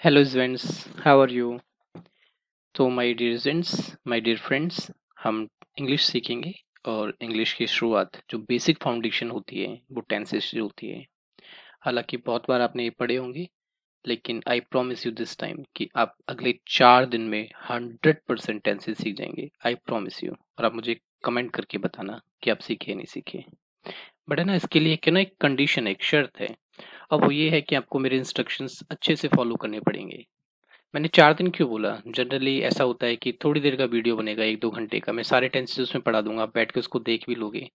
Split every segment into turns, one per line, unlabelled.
hello students how are you तो my dear students my dear friends हम English सीखेंगे और इंग्लिश की शुरुआत जो बेसिक फाउंडेशन होती है वो टेंथ से होती है हालांकि बहुत बार आपने ये पढ़े होंगे लेकिन I promise you this time कि आप अगले चार दिन में हंड्रेड परसेंट टेंथ सीख जाएंगे आई प्रॉमिस यू और आप मुझे कमेंट करके बताना कि आप सीखे नहीं सीखे बट है ना इसके लिए क्या ना एक कंडीशन एक शर्त है अब वो ये है कि आपको मेरे इंस्ट्रक्शंस अच्छे से फॉलो करने पड़ेंगे मैंने चार दिन क्यों बोला जनरली ऐसा होता है कि थोड़ी देर का वीडियो बनेगा एक दो घंटे का मैं सारे टेंसेज उसमें पढ़ा दूंगा आप बैठ के उसको देख भी लोगे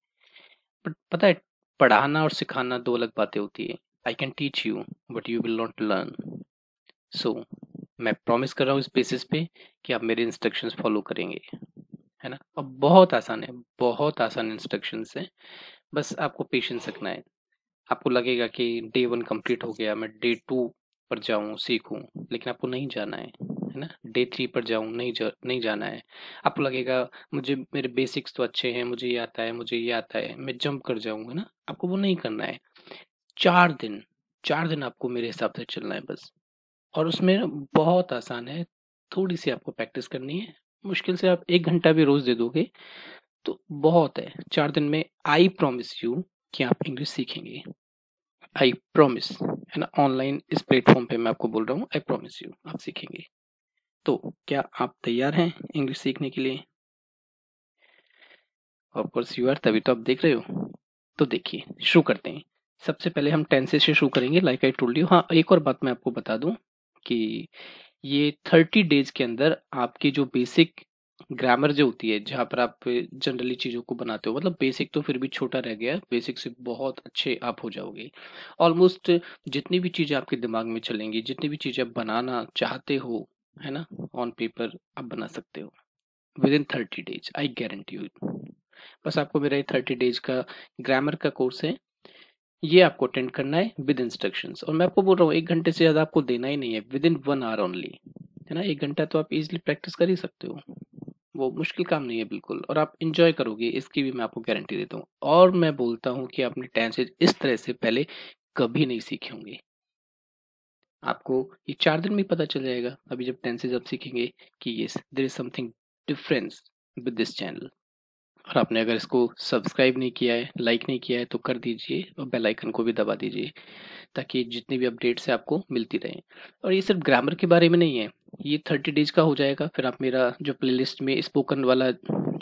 बट पता है पढ़ाना और सिखाना दो अलग बातें होती है I can teach you but you will not learn so मैं प्रॉमिस कर रहा हूँ इस बेसिस पे कि आप मेरे इंस्ट्रक्शंस फॉलो करेंगे है ना अब बहुत आसान है बहुत आसान इंस्ट्रक्शंस हैं बस आपको पेशेंस रखना है आपको लगेगा कि डे वन कंप्लीट हो गया मैं डे टू पर जाऊं सीखूं लेकिन आपको नहीं जाना है है ना डे थ्री पर जाऊं नहीं जा, नहीं जाना है आपको लगेगा मुझे मेरे बेसिक्स तो अच्छे हैं मुझे ये आता है मुझे ये आता है मैं जंप कर जाऊंगा ना आपको वो नहीं करना है चार दिन चार दिन आपको मेरे हिसाब से चलना है बस और उसमें बहुत आसान है थोड़ी सी आपको प्रैक्टिस करनी है मुश्किल से आप एक घंटा भी रोज दे दोगे तो बहुत है चार दिन में आई प्रोमिस यू कि आप इंग्लिश सीखेंगे आई प्रोमिस ना ऑनलाइन इस प्लेटफॉर्म पे मैं आपको बोल रहा हूँ आई प्रोमिस यू आप सीखेंगे तो क्या आप तैयार हैं इंग्लिश सीखने के लिए ऑफकोर्स यू आर तभी तो आप देख रहे हो तो देखिए शुरू करते हैं सबसे पहले हम टेंसेज से शुरू करेंगे लाइक आई टोल्ड यू हाँ एक और बात मैं आपको बता दूं कि ये थर्टी डेज के अंदर आपकी जो बेसिक ग्रामर जो होती है जहाँ पर आप जनरली चीज़ों को बनाते हो मतलब बेसिक तो फिर भी छोटा रह गया बेसिक से बहुत अच्छे आप हो जाओगे ऑलमोस्ट जितनी भी चीज़ें आपके दिमाग में चलेंगी जितनी भी चीज़ें आप बनाना चाहते हो है ना ऑन पेपर आप बना सकते हो within thirty days I guarantee you बस आपको मेरा ये थर्टी डेज का ग्रामर का कोर्स है ये आपको अटेंड करना है विद इंस्ट्रक्शन और मैं आपको बोल रहा हूँ एक घंटे से ज़्यादा आपको देना ही नहीं है within one hour only है ना एक घंटा तो आप इजिली प्रैक्टिस कर ही सकते हो वो मुश्किल काम नहीं है बिल्कुल और आप इंजॉय करोगे इसकी भी मैं आपको गारंटी देता हूँ और मैं बोलता हूँ कि आपने टेंसेज इस तरह से पहले कभी नहीं सीखे होंगे आपको ये चार दिन में पता चल जाएगा अभी जब टेंसेज आप सीखेंगे कि ये there is something difference with this channel और आपने अगर इसको सब्सक्राइब नहीं किया है लाइक नहीं किया है तो कर दीजिए और बेल आइकन को भी दबा दीजिए ताकि जितनी भी अपडेट्स है आपको मिलती रहें और ये सिर्फ ग्रामर के बारे में नहीं है ये थर्टी डेज का हो जाएगा फिर आप मेरा जो प्लेलिस्ट में स्पोकन वाला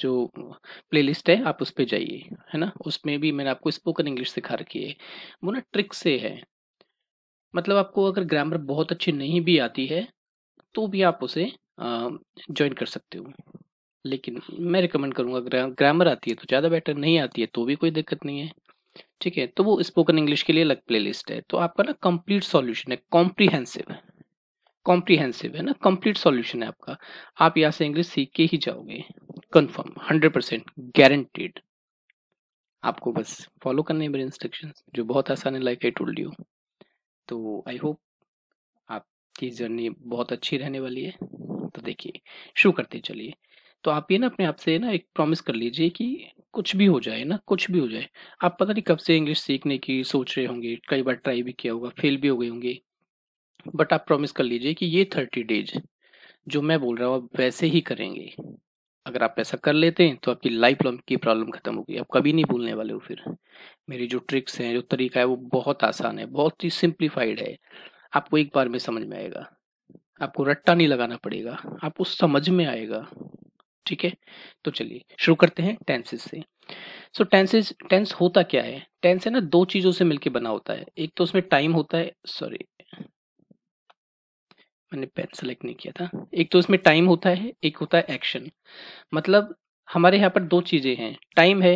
जो प्लेलिस्ट है आप उस पर जाइए है ना उसमें भी मैंने आपको स्पोकन इंग्लिश सिखा रखी है वो ना ट्रिक से है मतलब आपको अगर ग्रामर बहुत अच्छी नहीं भी आती है तो भी आप उसे ज्वाइन कर सकते हो लेकिन मैं रिकमेंड करूँगा ग्रा, ग्रामर आती है तो ज़्यादा बेटर नहीं आती है तो भी कोई दिक्कत नहीं है ठीक है तो वो स्पोकन इंग्लिश के लिए अलग प्ले है तो आपका ना कंप्लीट सोल्यूशन है कॉम्प्रीहेंसिव है कॉम्प्रीहेंसिव है ना कंप्लीट सॉल्यूशन है आपका आप यहाँ से इंग्लिश सीख के ही जाओगे कंफर्म हंड्रेड परसेंट गारंटेड आपको बस फॉलो करने मेरे इंस्ट्रक्शन जो बहुत आसान है लाइक आई टोल्ड यू तो आई होप आपकी जर्नी बहुत अच्छी रहने वाली है तो देखिए शुरू करते चलिए तो आप ये ना अपने आप से ना एक प्रॉमिस कर लीजिए कि कुछ भी हो जाए ना कुछ भी हो जाए आप पता नहीं कब से इंग्लिश सीखने की सोच रहे होंगे कई बार ट्राई भी किया होगा फेल भी हो गए होंगे बट आप प्रॉमिस कर लीजिए कि ये थर्टी डेज जो मैं बोल रहा हूँ आप वैसे ही करेंगे अगर आप ऐसा कर लेते हैं तो आपकी लाइफ लॉन्ग की प्रॉब्लम खत्म होगी आप कभी नहीं भूलने वाले हो फिर मेरी जो ट्रिक्स हैं जो तरीका है वो बहुत आसान है बहुत ही सिंप्लीफाइड है आपको एक बार में समझ में आएगा आपको रट्टा नहीं लगाना पड़ेगा आपको समझ में आएगा ठीक है तो चलिए शुरू करते हैं टेंसेज से सो टेंसेज टेंस होता क्या है टेंस है ना दो चीजों से मिलकर बना होता है एक तो उसमें टाइम होता है सॉरी मैंने पेन सेलेक्ट नहीं किया था एक तो इसमें टाइम होता है एक होता है एक्शन मतलब हमारे यहाँ पर दो चीज़ें हैं टाइम है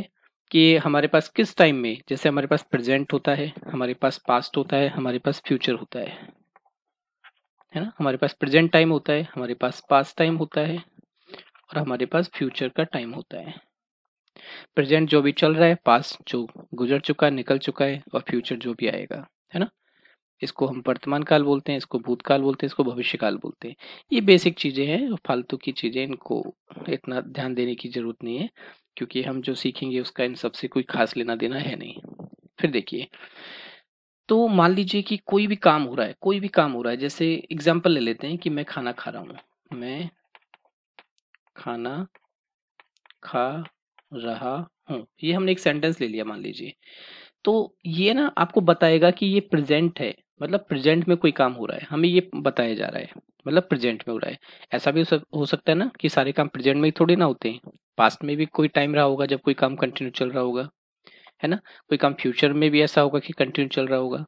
कि हमारे पास किस टाइम में जैसे हमारे पास प्रेजेंट होता है हमारे पास पास्ट होता है हमारे पास फ्यूचर होता है है ना हमारे पास प्रेजेंट टाइम होता है हमारे पास पास्ट टाइम होता है और हमारे पास फ्यूचर का टाइम होता है प्रेजेंट जो भी चल रहा है पास जो गुजर चुका है निकल चुका है और फ्यूचर जो भी आएगा है ना इसको हम वर्तमान काल बोलते हैं इसको भूतकाल बोलते हैं इसको काल बोलते हैं ये बेसिक चीज़ें हैं फालतू की चीज़ें इनको इतना ध्यान देने की ज़रूरत नहीं है क्योंकि हम जो सीखेंगे उसका इन सबसे कोई खास लेना देना है नहीं फिर देखिए तो मान लीजिए कि कोई भी काम हो रहा है कोई भी काम हो रहा है जैसे एग्जाम्पल ले लेते हैं कि मैं खाना खा रहा हूँ मैं खाना खा रहा हूँ ये हमने एक सेंटेंस ले लिया मान लीजिए तो ये ना आपको बताएगा कि ये प्रेजेंट है मतलब प्रेजेंट में कोई काम हो रहा है हमें ये बताया जा रहा है मतलब प्रेजेंट में हो रहा है ऐसा भी हो सकता है ना कि सारे काम प्रेजेंट में ही थोड़े ना होते हैं पास्ट में भी कोई टाइम रहा होगा जब कोई काम कंटिन्यू चल रहा होगा है ना कोई काम फ्यूचर में भी ऐसा होगा कि कंटिन्यू चल रहा होगा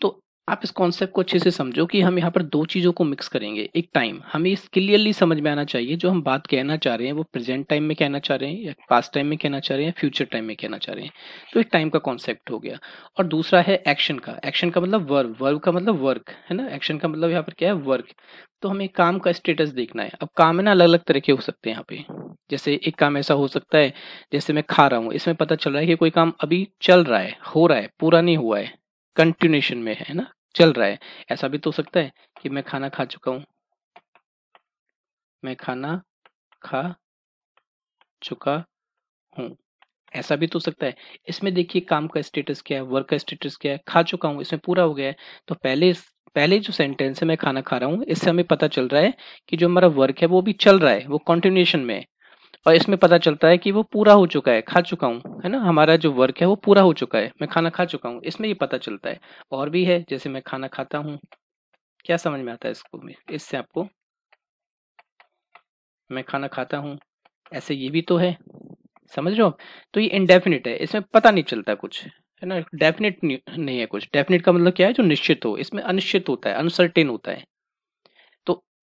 तो आप इस कॉन्सेप्ट को अच्छे से समझो कि हम यहाँ पर दो चीज़ों को मिक्स करेंगे एक टाइम हमें इस क्लियरली समझ में आना चाहिए जो हम बात कहना चाह रहे हैं वो प्रेजेंट टाइम में कहना चाह रहे हैं या पास्ट टाइम में कहना चाह रहे हैं या फ्यूचर टाइम में कहना चाह रहे हैं तो एक टाइम का कॉन्सेप्ट हो गया और दूसरा है एक्शन का एक्शन का मतलब वर्क वर्क का मतलब वर्क है ना एक्शन का मतलब यहाँ पर क्या है वर्क तो हमें काम का स्टेटस देखना है अब काम है ना अलग अलग तरह के हो सकते हैं यहाँ पे जैसे एक काम ऐसा हो सकता है जैसे मैं खा रहा हूँ इसमें पता चल रहा है कि कोई काम अभी चल रहा है हो रहा है पूरा नहीं हुआ है कंटिन्यूशन में है ना चल रहा है ऐसा भी तो हो सकता है कि मैं खाना खा चुका हूं मैं खाना खा चुका हूं ऐसा भी तो हो सकता है इसमें देखिए काम का स्टेटस क्या है वर्क का स्टेटस क्या है खा चुका हूं इसमें पूरा हो गया है तो पहले इस पहले जो सेंटेंस है मैं खाना खा रहा हूँ इससे हमें पता चल रहा है कि जो हमारा वर्क है वो भी चल रहा है वो कंटिन्यूशन में है और इसमें पता चलता है कि वो पूरा हो चुका है खा चुका हूँ है ना हमारा जो वर्क है वो पूरा हो चुका है मैं खाना खा चुका हूँ इसमें ये पता चलता है और भी है जैसे मैं खाना खाता हूँ क्या समझ में आता है इसको में इससे आपको मैं खाना खाता हूँ ऐसे ये भी तो है समझ रहे हो तो ये इनडेफिनिट है इसमें पता नहीं चलता कुछ है ना डेफिनेट नहीं है कुछ डेफिनेट का मतलब क्या है जो निश्चित हो इसमें अनिश्चित होता है अनसर्टेन होता है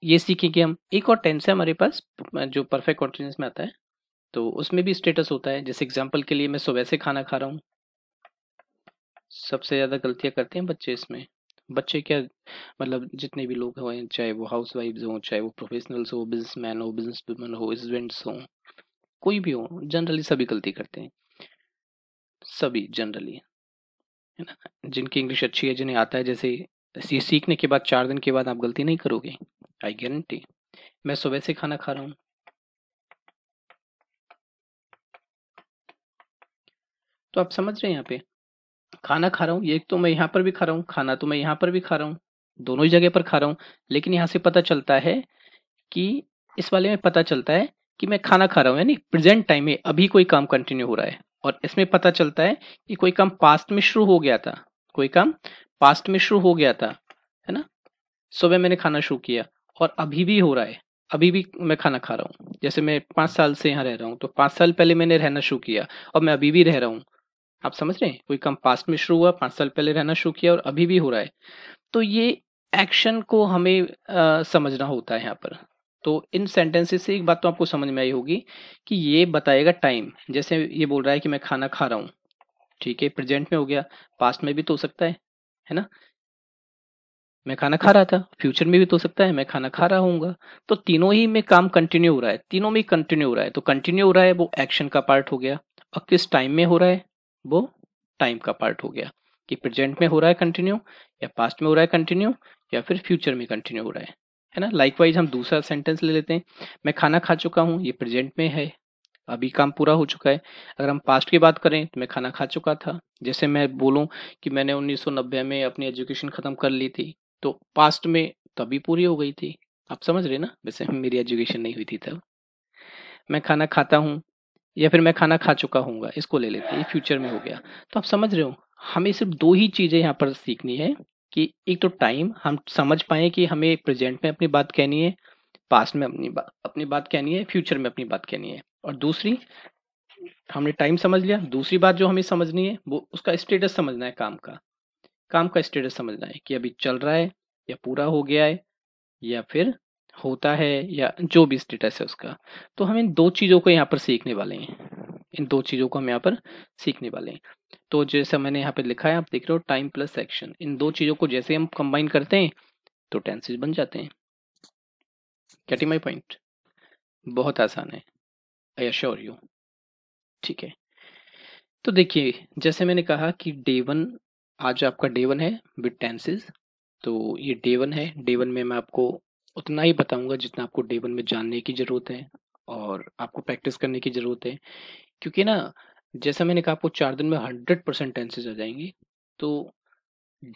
ये सीखेंगे हम एक और टेंस है हमारे पास जो परफेक्ट कॉन्टिन्यूस में आता है तो उसमें भी स्टेटस होता है जैसे एग्जाम्पल के लिए मैं सुबह से खाना खा रहा हूँ सबसे ज़्यादा गलतियाँ करते हैं बच्चे इसमें बच्चे क्या मतलब जितने भी लोग हों चाहे वो हाउस वाइफ्स हों चाहे वो प्रोफेशनल्स हो बिजनेस मैन हो बिजनेस वूमन हो स्टूडेंट्स हों कोई भी हो जनरली सभी गलती करते हैं सभी जनरली है ना जिनकी इंग्लिश अच्छी है जिन्हें आता है जैसे ये सीखने के बाद चार दिन के बाद आप गलती नहीं करोगे आई गारंटी मैं सुबह से खाना खा रहा हूं तो आप समझ रहे हैं यहाँ पे खाना खा रहा हूँ एक तो मैं यहाँ पर भी खा रहा हूँ खाना तो मैं यहाँ पर भी खा रहा हूँ दोनों ही जगह पर खा रहा हूँ लेकिन यहाँ से पता चलता है कि इस वाले में पता चलता है कि मैं खाना खा रहा हूँ यानी प्रेजेंट टाइम में अभी कोई काम कंटिन्यू हो रहा है और इसमें पता चलता है कि कोई काम पास्ट में शुरू हो गया था कोई काम पास्ट में शुरू हो गया था है ना सुबह मैंने खाना शुरू किया और अभी भी हो रहा है अभी भी मैं खाना खा रहा हूँ जैसे मैं पाँच साल से यहाँ रह रहा हूँ तो पाँच साल पहले मैंने रहना शुरू किया और मैं अभी भी रह रहा हूँ आप समझ रहे हैं कोई काम पास्ट में शुरू हुआ पाँच साल पहले रहना शुरू किया और अभी भी हो रहा है तो ये एक्शन को हमें आ, समझना होता है यहाँ पर तो इन सेंटेंसेस से एक बात तो आपको समझ में आई होगी कि ये बताएगा टाइम जैसे ये बोल रहा है कि मैं खाना खा रहा हूँ ठीक है प्रेजेंट में हो गया पास्ट में भी तो हो सकता है है ना मैं खाना खा रहा था फ्यूचर में भी तो सकता है मैं खाना खा रहा हूँ तो तीनों ही में काम कंटिन्यू हो रहा है तीनों में कंटिन्यू हो रहा है तो कंटिन्यू हो रहा है वो एक्शन का पार्ट हो गया और किस टाइम में हो रहा है वो टाइम का पार्ट हो गया कि प्रेजेंट में हो रहा है कंटिन्यू या पास्ट में हो रहा है कंटिन्यू या फिर फ्यूचर में कंटिन्यू हो रहा है है ना लाइकवाइज हम दूसरा सेंटेंस ले लेते हैं मैं खाना खा चुका हूँ ये प्रेजेंट में है अभी काम पूरा हो चुका है अगर हम पास्ट की बात करें तो मैं खाना खा चुका था जैसे मैं बोलूँ कि मैंने 1990 में अपनी एजुकेशन ख़त्म कर ली थी तो पास्ट में तभी पूरी हो गई थी आप समझ रहे ना वैसे मेरी एजुकेशन नहीं हुई थी तब मैं खाना खाता हूँ या फिर मैं खाना खा चुका हूँ इसको ले लेते हैं फ्यूचर में हो गया तो आप समझ रहे हो हमें सिर्फ दो ही चीज़ें यहाँ पर सीखनी है कि एक तो टाइम हम समझ पाए कि हमें प्रेजेंट में अपनी बात कहनी है पास्ट में अपनी बात अपनी बात कहनी है फ्यूचर में अपनी बात कहनी है और दूसरी हमने टाइम समझ लिया दूसरी बात जो हमें समझनी है वो उसका स्टेटस समझना है काम का काम का स्टेटस समझना है कि अभी चल रहा है या पूरा हो गया है या फिर होता है या जो भी स्टेटस है उसका तो हम इन दो चीज़ों को यहाँ पर सीखने वाले हैं इन दो चीज़ों को हम यहाँ पर सीखने वाले हैं तो जैसा मैंने यहाँ पर लिखा है आप देख रहे हो टाइम प्लस एक्शन इन दो चीज़ों को जैसे हम कंबाइन करते हैं तो टेंसेज बन जाते हैं कैटी माई पॉइंट बहुत आसान है आई अश्योर यू ठीक है तो देखिए जैसे मैंने कहा कि डे वन आज आपका डे वन है विद टेंसेज तो ये डे वन है डे वन में मैं आपको उतना ही बताऊंगा जितना आपको डे वन में जानने की ज़रूरत है और आपको प्रैक्टिस करने की ज़रूरत है क्योंकि ना जैसा मैंने कहा आपको चार दिन में हंड्रेड परसेंट टेंसेज आ जाएंगी तो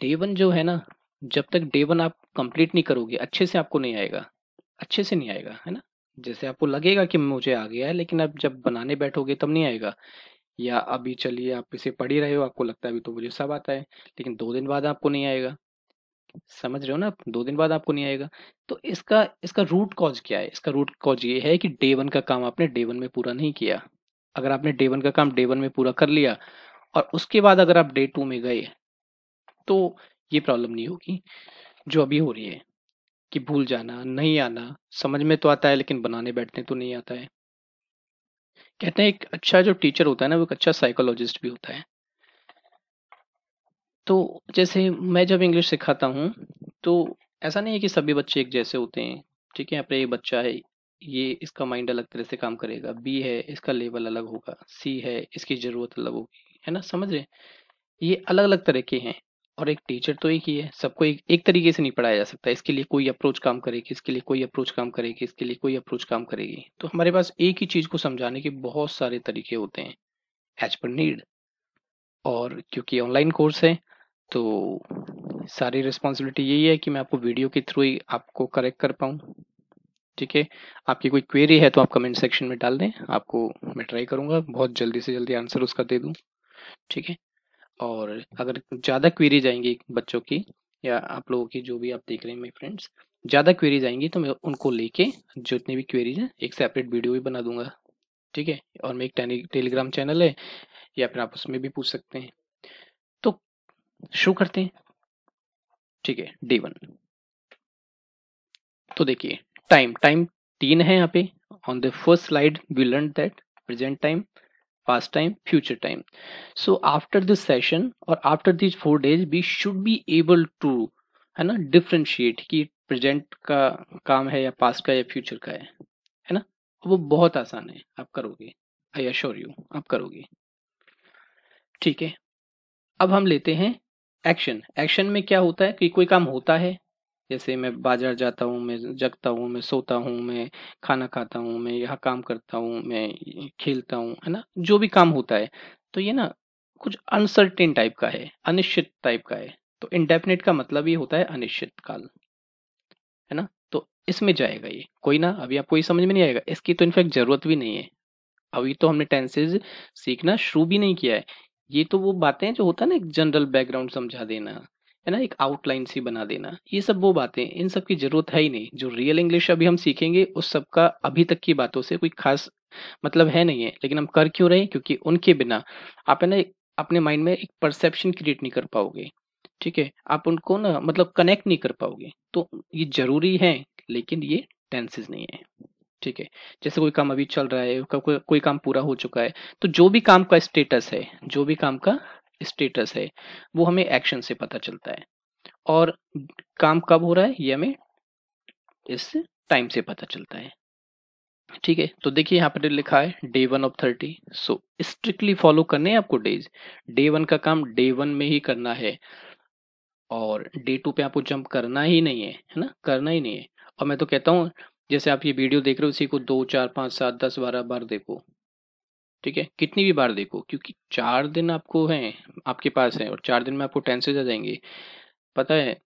डे वन जो है ना जब तक डे वन आप कंप्लीट नहीं करोगे अच्छे से आपको नहीं आएगा अच्छे से नहीं आएगा है ना जैसे आपको लगेगा कि मुझे आ गया है लेकिन अब जब बनाने बैठोगे तब नहीं आएगा या अभी चलिए आप इसे पढ़ ही रहे हो आपको लगता है अभी तो मुझे सब आता है लेकिन दो दिन बाद आपको नहीं आएगा समझ रहे हो ना दो दिन बाद आपको नहीं आएगा तो इसका इसका रूट कॉज क्या है इसका रूट कॉज ये है कि डे वन का काम आपने डे वन में पूरा नहीं किया अगर आपने डे वन का काम डे वन में पूरा कर लिया और उसके बाद अगर आप डे टू में गए तो ये प्रॉब्लम नहीं होगी जो अभी हो रही है कि भूल जाना नहीं आना समझ में तो आता है लेकिन बनाने बैठने तो नहीं आता है कहते हैं एक अच्छा जो टीचर होता है ना वो एक अच्छा साइकोलॉजिस्ट भी होता है तो जैसे मैं जब इंग्लिश सिखाता हूँ तो ऐसा नहीं है कि सभी बच्चे एक जैसे होते हैं ठीक है अपने ये बच्चा है ये इसका माइंड अलग तरह से काम करेगा बी है इसका लेवल अलग होगा सी है इसकी ज़रूरत अलग होगी है ना समझ रहे ये अलग अलग तरह के हैं और एक टीचर तो एक ही है सबको एक एक तरीके से नहीं पढ़ाया जा सकता इसके लिए कोई अप्रोच काम करेगी इसके लिए कोई अप्रोच काम करेगी इसके लिए कोई अप्रोच काम करेगी तो हमारे पास एक ही चीज़ को समझाने के बहुत सारे तरीके होते हैं एज पर नीड और क्योंकि ऑनलाइन कोर्स है तो सारी रिस्पॉन्सिबिलिटी यही है कि मैं आपको वीडियो के थ्रू ही आपको करेक्ट कर पाऊँ ठीक है आपकी कोई क्वेरी है तो आप कमेंट सेक्शन में डाल दें आपको मैं ट्राई करूँगा बहुत जल्दी से जल्दी आंसर उसका दे दूँ ठीक है और अगर ज़्यादा क्वेरीज आएंगी बच्चों की या आप लोगों की जो भी आप देख रहे हैं मेरे फ्रेंड्स ज़्यादा क्वेरीज आएंगी तो मैं उनको लेके जितनी भी क्वेरीज हैं एक सेपरेट वीडियो भी बना दूंगा ठीक है और मैं एक टेलीग्राम चैनल है या फिर आप उसमें भी पूछ सकते हैं तो शुरू करते हैं ठीक है डे वन तो देखिए टाइम टाइम तीन है यहाँ पे on the first slide we learn that present time past time future time so after this session or after these four days we should be able to है ना differentiate कि present का काम है या पास्ट का या फ्यूचर का है है ना वो बहुत आसान है आप करोगे आई अश्योर यू आप करोगे ठीक है अब हम लेते हैं एक्शन एक्शन में क्या होता है कि कोई काम होता है जैसे मैं बाजार जाता हूँ मैं जगता हूँ मैं सोता हूँ मैं खाना खाता हूँ मैं यहाँ काम करता हूँ मैं खेलता हूँ है ना जो भी काम होता है तो ये ना कुछ अनसर्टेन टाइप का है अनिश्चित टाइप का है तो इनडेफिनेट का मतलब ये होता है अनिश्चित काल है ना तो इसमें जाएगा ये कोई ना अभी आपको ये समझ में नहीं आएगा इसकी तो इनफैक्ट जरूरत भी नहीं है अभी तो हमने टेंसेज सीखना शुरू भी नहीं किया है ये तो वो बातें जो होता है ना जनरल बैकग्राउंड समझा देना है ना एक आउटलाइन सी बना देना ये सब वो बातें इन सब की जरूरत है ही नहीं जो रियल इंग्लिश अभी हम सीखेंगे उस सब का अभी तक की बातों से कोई खास मतलब है नहीं है लेकिन हम कर क्यों रहे क्योंकि उनके बिना आप है ना अपने माइंड में एक परसेप्शन क्रिएट नहीं कर पाओगे ठीक है आप उनको ना मतलब कनेक्ट नहीं कर पाओगे तो ये जरूरी है लेकिन ये टेंसेज नहीं है ठीक है जैसे कोई काम अभी चल रहा है को, कोई काम पूरा हो चुका है तो जो भी काम का स्टेटस है जो भी काम का स्टेटस है वो हमें एक्शन से पता चलता है और काम कब हो रहा है ये हमें इस टाइम से पता चलता है ठीक है तो देखिए यहाँ पर लिखा है day one of thirty so strictly follow करने हैं आपको डेज डे वन का काम डे वन में ही करना है और डे टू पे आपको जंप करना ही नहीं है है ना करना ही नहीं है और मैं तो कहता हूँ जैसे आप ये वीडियो देख रहे हो उसी को दो चार पाँच सात दस बारह बार देखो ठीक है कितनी भी बार देखो क्योंकि चार दिन आपको हैं आपके पास है और चार दिन में आपको टेंसेज आ जाएंगे पता है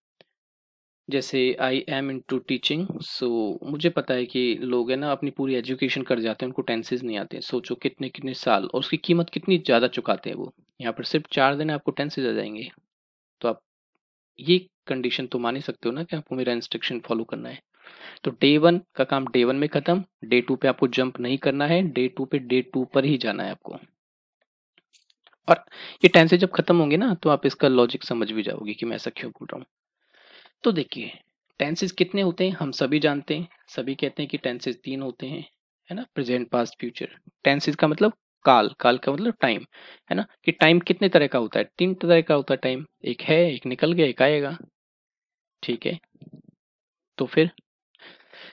जैसे I am into teaching so मुझे पता है कि लोग है ना अपनी पूरी एजुकेशन कर जाते हैं उनको टेंसेज नहीं आते सोचो कितने कितने साल और उसकी कीमत कितनी ज़्यादा चुकाते हैं वो यहाँ पर सिर्फ चार दिन आपको टेंसेज आ जाएंगे तो आप ये कंडीशन तो मान ही सकते हो ना कि आपको मेरा इंस्ट्रक्शन फॉलो करना है तो डे वन का काम डे वन में खत्म डे टू पे आपको जंप नहीं करना है डे टू पे डे टू पर ही जाना है आपको और ये टेन से जब खत्म होंगे ना तो आप इसका लॉजिक समझ भी जाओगे कि मैं ऐसा क्यों बोल रहा हूँ तो देखिए टेंसेज कितने होते हैं हम सभी जानते हैं सभी कहते हैं कि टेंसेज तीन होते हैं है ना प्रेजेंट पास्ट फ्यूचर टेंसेज का मतलब काल काल का मतलब टाइम है ना कि टाइम कितने तरह का होता है तीन तरह का होता है टाइम एक है एक निकल गया एक आएगा ठीक है तो फिर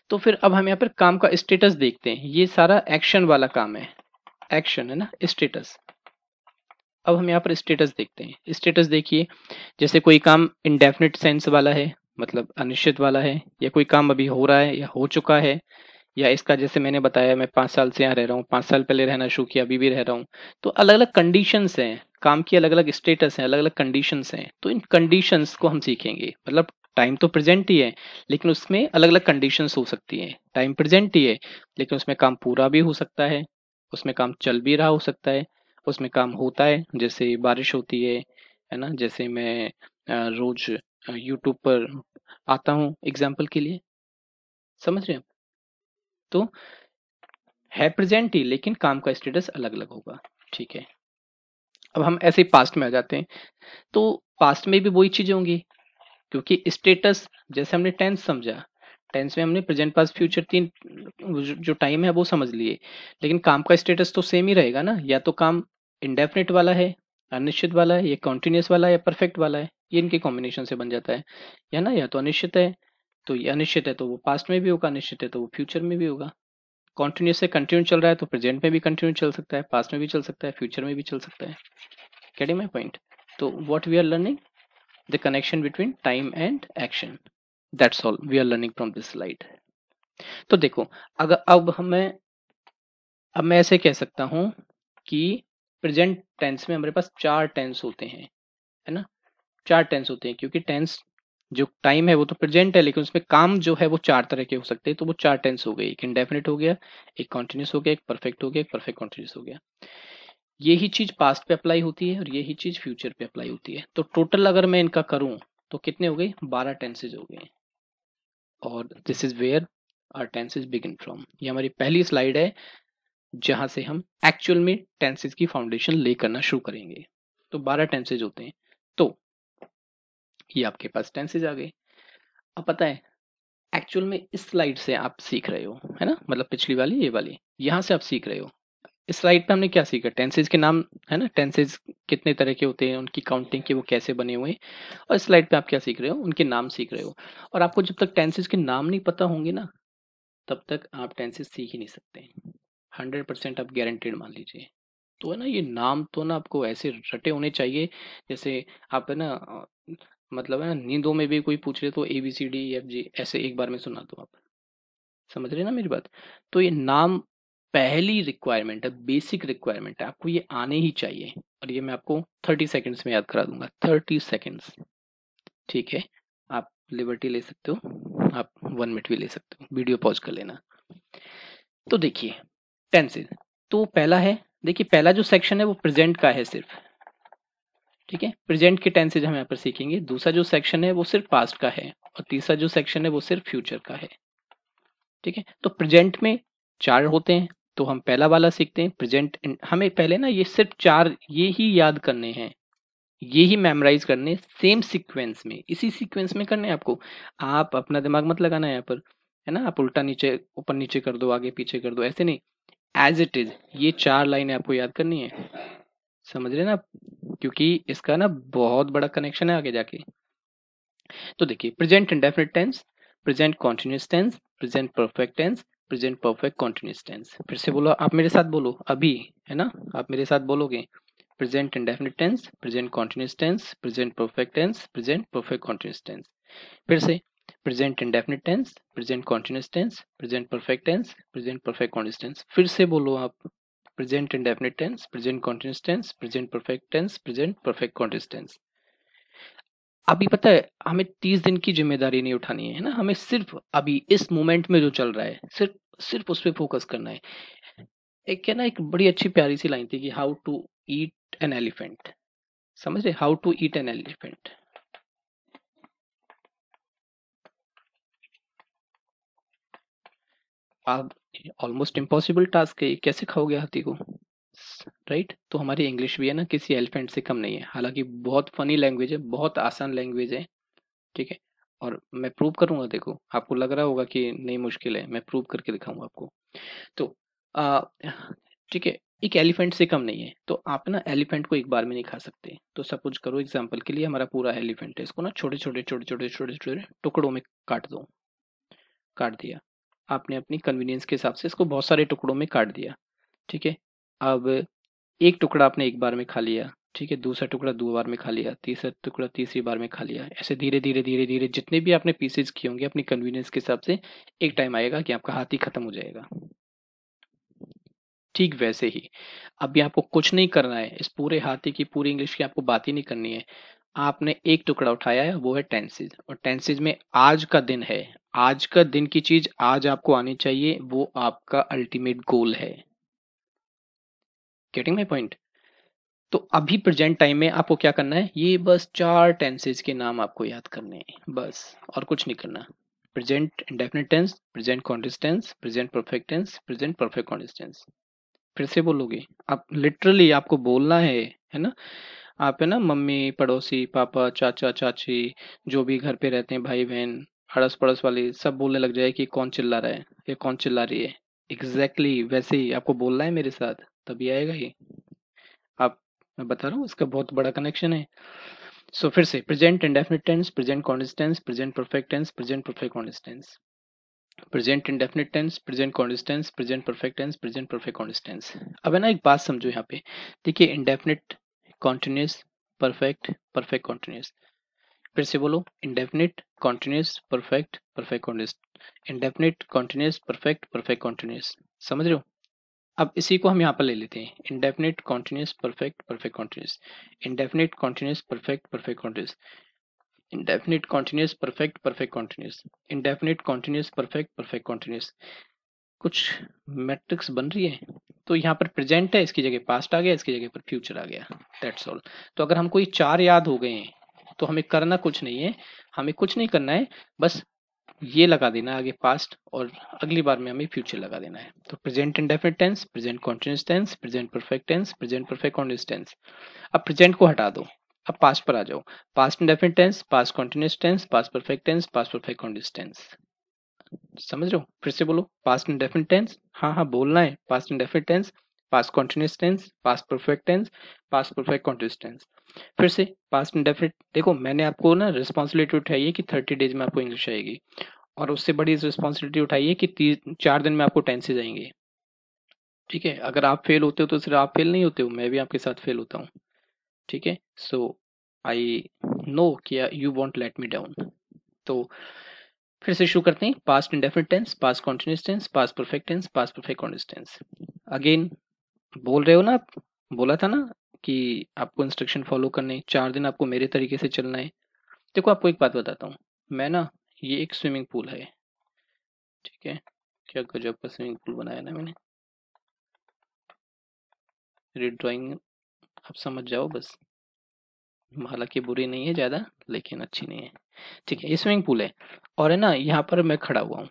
तो फिर अब हम यहाँ पर काम का स्टेटस देखते हैं ये सारा एक्शन वाला काम है एक्शन है ना स्टेटस अब हम यहाँ पर स्टेटस देखते हैं स्टेटस देखिए जैसे कोई काम इंडेफिनिट सेंस वाला है मतलब अनिश्चित वाला है या कोई काम अभी हो रहा है या हो चुका है या इसका जैसे मैंने बताया मैं पाँच साल से यहाँ रह रहा हूँ पाँच साल पहले रहना शुरू किया अभी भी रह रहा हूँ तो अलग अलग कंडीशंस हैं काम की अलग अलग स्टेटस हैं अलग अलग कंडीशंस हैं तो इन कंडीशंस को हम सीखेंगे मतलब टाइम तो प्रेजेंट ही है लेकिन उसमें अलग अलग कंडीशंस हो सकती हैं टाइम प्रेजेंट ही है लेकिन उसमें काम पूरा भी हो सकता है उसमें काम चल भी रहा हो सकता है उसमें काम होता है जैसे बारिश होती है है ना जैसे मैं रोज यूट्यूब पर आता हूँ एग्जाम्पल के लिए समझ रहे हैं तो है प्रेजेंट ही लेकिन काम का स्टेटस अलग अलग होगा ठीक है अब हम ऐसे ही पास्ट में आ जाते हैं तो पास्ट में भी वही चीज़ें होंगी क्योंकि स्टेटस जैसे हमने टेंस समझा टेंस में हमने प्रेजेंट पास फ्यूचर तीन जो टाइम है वो समझ लिए लेकिन काम का स्टेटस तो सेम ही रहेगा ना या तो काम इंडेफिनेट वाला है अनिश्चित वाला है या कॉन्टिन्यूस वाला है या परफेक्ट वाला है ये इनके कॉम्बिनेशन से बन जाता है या ना या तो अनिश्चित है तो ये अनिश्चित है तो वो पास्ट में भी होगा अनिश्चित है तो वो फ्यूचर में भी होगा कॉन्टिन्यूस से कंटिन्यू चल रहा है तो प्रेजेंट में भी कंटिन्यू चल सकता है पास्ट में भी चल सकता है फ्यूचर में भी चल सकता है कैडी माई पॉइंट तो what we are learning the connection between time and action that's all we are learning from this slide तो देखो अगर अब हमें अब मैं ऐसे कह सकता हूं कि प्रेजेंट टेंस में हमारे पास चार टेंस होते हैं है ना चार टेंस होते हैं क्योंकि टेंस जो टाइम है वो तो प्रेजेंट है लेकिन उसमें काम जो है वो चार तरह के हो सकते हैं तो वो चार टेंस हो गए एक इनडेफिनेट हो गया एक कॉन्टिन्यूस हो गया एक परफेक्ट हो गया एक परफेक्ट कॉन्टिन्यूस हो गया यही चीज पास्ट पे अप्लाई होती है और यही चीज फ्यूचर पे अप्लाई होती है तो टोटल अगर मैं इनका करूं तो कितने हो गए बारह टेंसेज हो गए और this is where are tenses begin from ये हमारी पहली स्लाइड है जहां से हम एक्चुअल में टेंसेज की फाउंडेशन ले करना शुरू करेंगे तो बारह टेंसेज होते हैं तो ये आपके पास टेंसेज आ गए अब पता है एक्चुअल में इस स्लाइड से आप सीख रहे हो है ना मतलब पिछली वाली ये वाली यहाँ से आप सीख रहे हो इस स्लाइड पे हमने क्या सीखा टेंसेज के नाम है ना टेंसेज कितने तरह के होते हैं उनकी काउंटिंग के वो कैसे बने हुए हैं और इस स्लाइड पे आप क्या सीख रहे हो उनके नाम सीख रहे हो और आपको जब तक टेंसेज के नाम नहीं पता होंगे ना तब तक आप टेंसेज सीख ही नहीं सकते हंड्रेड परसेंट आप गारंटेड मान लीजिए तो है ना ये नाम तो ना आपको ऐसे रटे होने चाहिए जैसे आप है ना मतलब है ना नींदों में भी कोई पूछ रहे तो A B C D F G ऐसे एक बार में सुना दो आप समझ रहे ना मेरी बात तो ये नाम पहली रिक्वायरमेंट है बेसिक रिक्वायरमेंट है आपको ये आने ही चाहिए और ये मैं आपको थर्टी सेकेंड्स में याद करा दूंगा थर्टी सेकेंड्स ठीक है आप लिबर्टी ले सकते हो आप वन मिनट भी ले सकते हो वीडियो पॉज कर लेना तो देखिए टेंसेज तो पहला है देखिए पहला जो सेक्शन है वो प्रेजेंट का है सिर्फ ठीक है प्रेजेंट के टेंसेज हम यहाँ पर सीखेंगे दूसरा जो सेक्शन है वो सिर्फ पास्ट का है और तीसरा जो सेक्शन है वो सिर्फ फ्यूचर का है ठीक है तो प्रेजेंट में चार होते हैं तो हम पहला वाला सीखते हैं प्रेजेंट हमें पहले ना ये सिर्फ चार ये ही याद करने हैं ये ही मेमोराइज करने सेम सीक्वेंस में इसी सीक्वेंस में करने आपको आप अपना दिमाग मत लगाना है यहाँ पर है ना आप उल्टा नीचे ऊपर नीचे कर दो आगे पीछे कर दो ऐसे नहीं एज इट इज ये चार लाइनें आपको याद करनी है समझ रहे ना क्योंकि इसका ना बहुत बड़ा कनेक्शन है आगे जाके तो देखिए present indefinite tense present continuous tense present perfect tense present perfect continuous tense फिर से बोलो आप मेरे साथ बोलो अभी है ना आप मेरे साथ बोलोगे present indefinite tense present continuous tense present perfect tense present perfect continuous tense फिर से present indefinite tense present continuous tense present perfect tense present perfect continuous tense फिर से बोलो आप present indefinite tense present continuous tense present perfect tense present perfect continuous tense अभी पता है हमें तीस दिन की जिम्मेदारी नहीं उठानी है ना हमें सिर्फ अभी इस मोमेंट में जो चल रहा है सिर्फ सिर्फ उस पर फोकस करना है एक क्या ना एक बड़ी अच्छी प्यारी सी लाइन थी कि how to eat an elephant समझ रहे how to eat an elephant आप ऑलमोस्ट इम्पॉसिबल टास्क है कैसे खाओगे हाथी को राइट तो हमारी इंग्लिश भी है ना किसी एलिफेंट से कम नहीं है हालांकि बहुत फनी लैंग्वेज है बहुत आसान लैंग्वेज है ठीक है और मैं प्रूव करूंगा देखो आपको लग रहा होगा कि नहीं मुश्किल है मैं प्रूव करके दिखाऊंगा आपको तो ठीक है एक एलिफेंट से कम नहीं है तो आप ना एलिफेंट को एक बार में नहीं खा सकते तो सपोज करो एग्जाम्पल के लिए हमारा पूरा एलिफेंट है इसको ना छोटे छोटे छोटे छोटे छोटे छोटे टुकड़ों में काट दो काट दिया आपने अपनी कन्वीनियंस के हिसाब से इसको बहुत सारे टुकड़ों में काट दिया ठीक है अब एक टुकड़ा आपने एक बार में खा लिया ठीक है दूसरा टुकड़ा दो बार में खा लिया तीसरा टुकड़ा तीसरी बार में खा लिया ऐसे धीरे धीरे धीरे धीरे जितने भी आपने पीसेज किए होंगे अपनी कन्वीनियंस के हिसाब से एक टाइम आएगा कि आपका हाथ ही खत्म हो जाएगा ठीक वैसे ही अभी आपको कुछ नहीं करना है इस पूरे हाथी की पूरी इंग्लिश की आपको बात ही नहीं करनी है आपने एक टुकड़ा उठाया है वो है टेंसेज और टेंसेज में आज का दिन है आज का दिन की चीज आज आपको आनी चाहिए वो आपका अल्टीमेट गोल है गेटिंग माई पॉइंट तो अभी प्रेजेंट टाइम में आपको क्या करना है ये बस चार टेंसेज के नाम आपको याद करने हैं बस और कुछ नहीं करना present indefinite tense present continuous tense present perfect tense present perfect continuous tense फिर से बोलोगे आप लिटरली आपको बोलना है है ना आप है ना मम्मी पड़ोसी पापा चाचा चाची जो भी घर पे रहते हैं भाई बहन अड़स पड़ोस वाले सब बोलने लग जाए कि कौन चिल्ला रहा है या कौन चिल्ला रही है एग्जैक्टली exactly, वैसे ही आपको बोलना है मेरे साथ तभी आएगा ये आप मैं बता रहा हूँ इसका बहुत बड़ा कनेक्शन है सो so, फिर से present indefinite tense present continuous tense present perfect tense present perfect continuous tense present indefinite tense present continuous tense present perfect tense present perfect continuous tense अब है ना एक बात समझो यहाँ पे देखिए indefinite continuous perfect perfect continuous फिर से बोलो indefinite continuous perfect perfect continuous indefinite continuous perfect perfect continuous समझ रहे हो अब इसी को हम यहाँ पर ले लेते हैं indefinite continuous perfect perfect continuous indefinite continuous perfect perfect continuous indefinite continuous perfect perfect continuous indefinite continuous perfect perfect continuous कुछ मैट्रिक्स बन रही है तो यहाँ पर प्रेजेंट है इसकी जगह पास्ट आ गया इसकी जगह पर फ्यूचर आ गया दैट्स ऑल तो अगर हमको ये चार याद हो गए हैं तो हमें करना कुछ नहीं है हमें कुछ नहीं करना है बस ये लगा देना आगे पास्ट और अगली बार में हमें फ्यूचर लगा देना है तो present indefinite tense present continuous tense present perfect tense present perfect continuous tense अब प्रेजेंट को हटा दो अब पास्ट पर आ जाओ past indefinite tense past continuous tense past perfect tense past perfect continuous tense समझ रहे हो फिर से बोलो पास्ट इंडेफिनिट टेंस हाँ हाँ बोलना है past indefinite tense past continuous tense past perfect tense past perfect continuous tense फिर से पास्ट इंडेफिनिट देखो मैंने आपको ना रिस्पॉन्सिबिलिटी उठाई है कि थर्टी डेज में आपको इंग्लिश आएगी और उससे बड़ी रिस्पॉन्सिबिलिटी उठाई है कि तीस चार दिन में आपको टेंसेज आएंगे ठीक है अगर आप फेल होते हो तो सिर्फ आप फेल नहीं होते हो मैं भी आपके साथ फेल होता हूँ ठीक है सो आई नो कि you want let me down तो फिर से शुरू करते हैं past indefinite tense past continuous tense past perfect tense past perfect continuous tense again बोल रहे हो ना आप बोला था ना कि आपको इंस्ट्रक्शन फॉलो करने चार दिन आपको मेरे तरीके से चलना है देखो आपको एक बात बताता हूँ मैं ना ये एक स्विमिंग पूल है ठीक है क्या गजब का स्विमिंग पूल बनाया ना मैंने मेरी ड्राइंग आप समझ जाओ बस हालांकि बुरी नहीं है ज़्यादा लेकिन अच्छी नहीं है ठीक है ये स्विमिंग पूल है और है ना यहाँ पर मैं खड़ा हुआ हूँ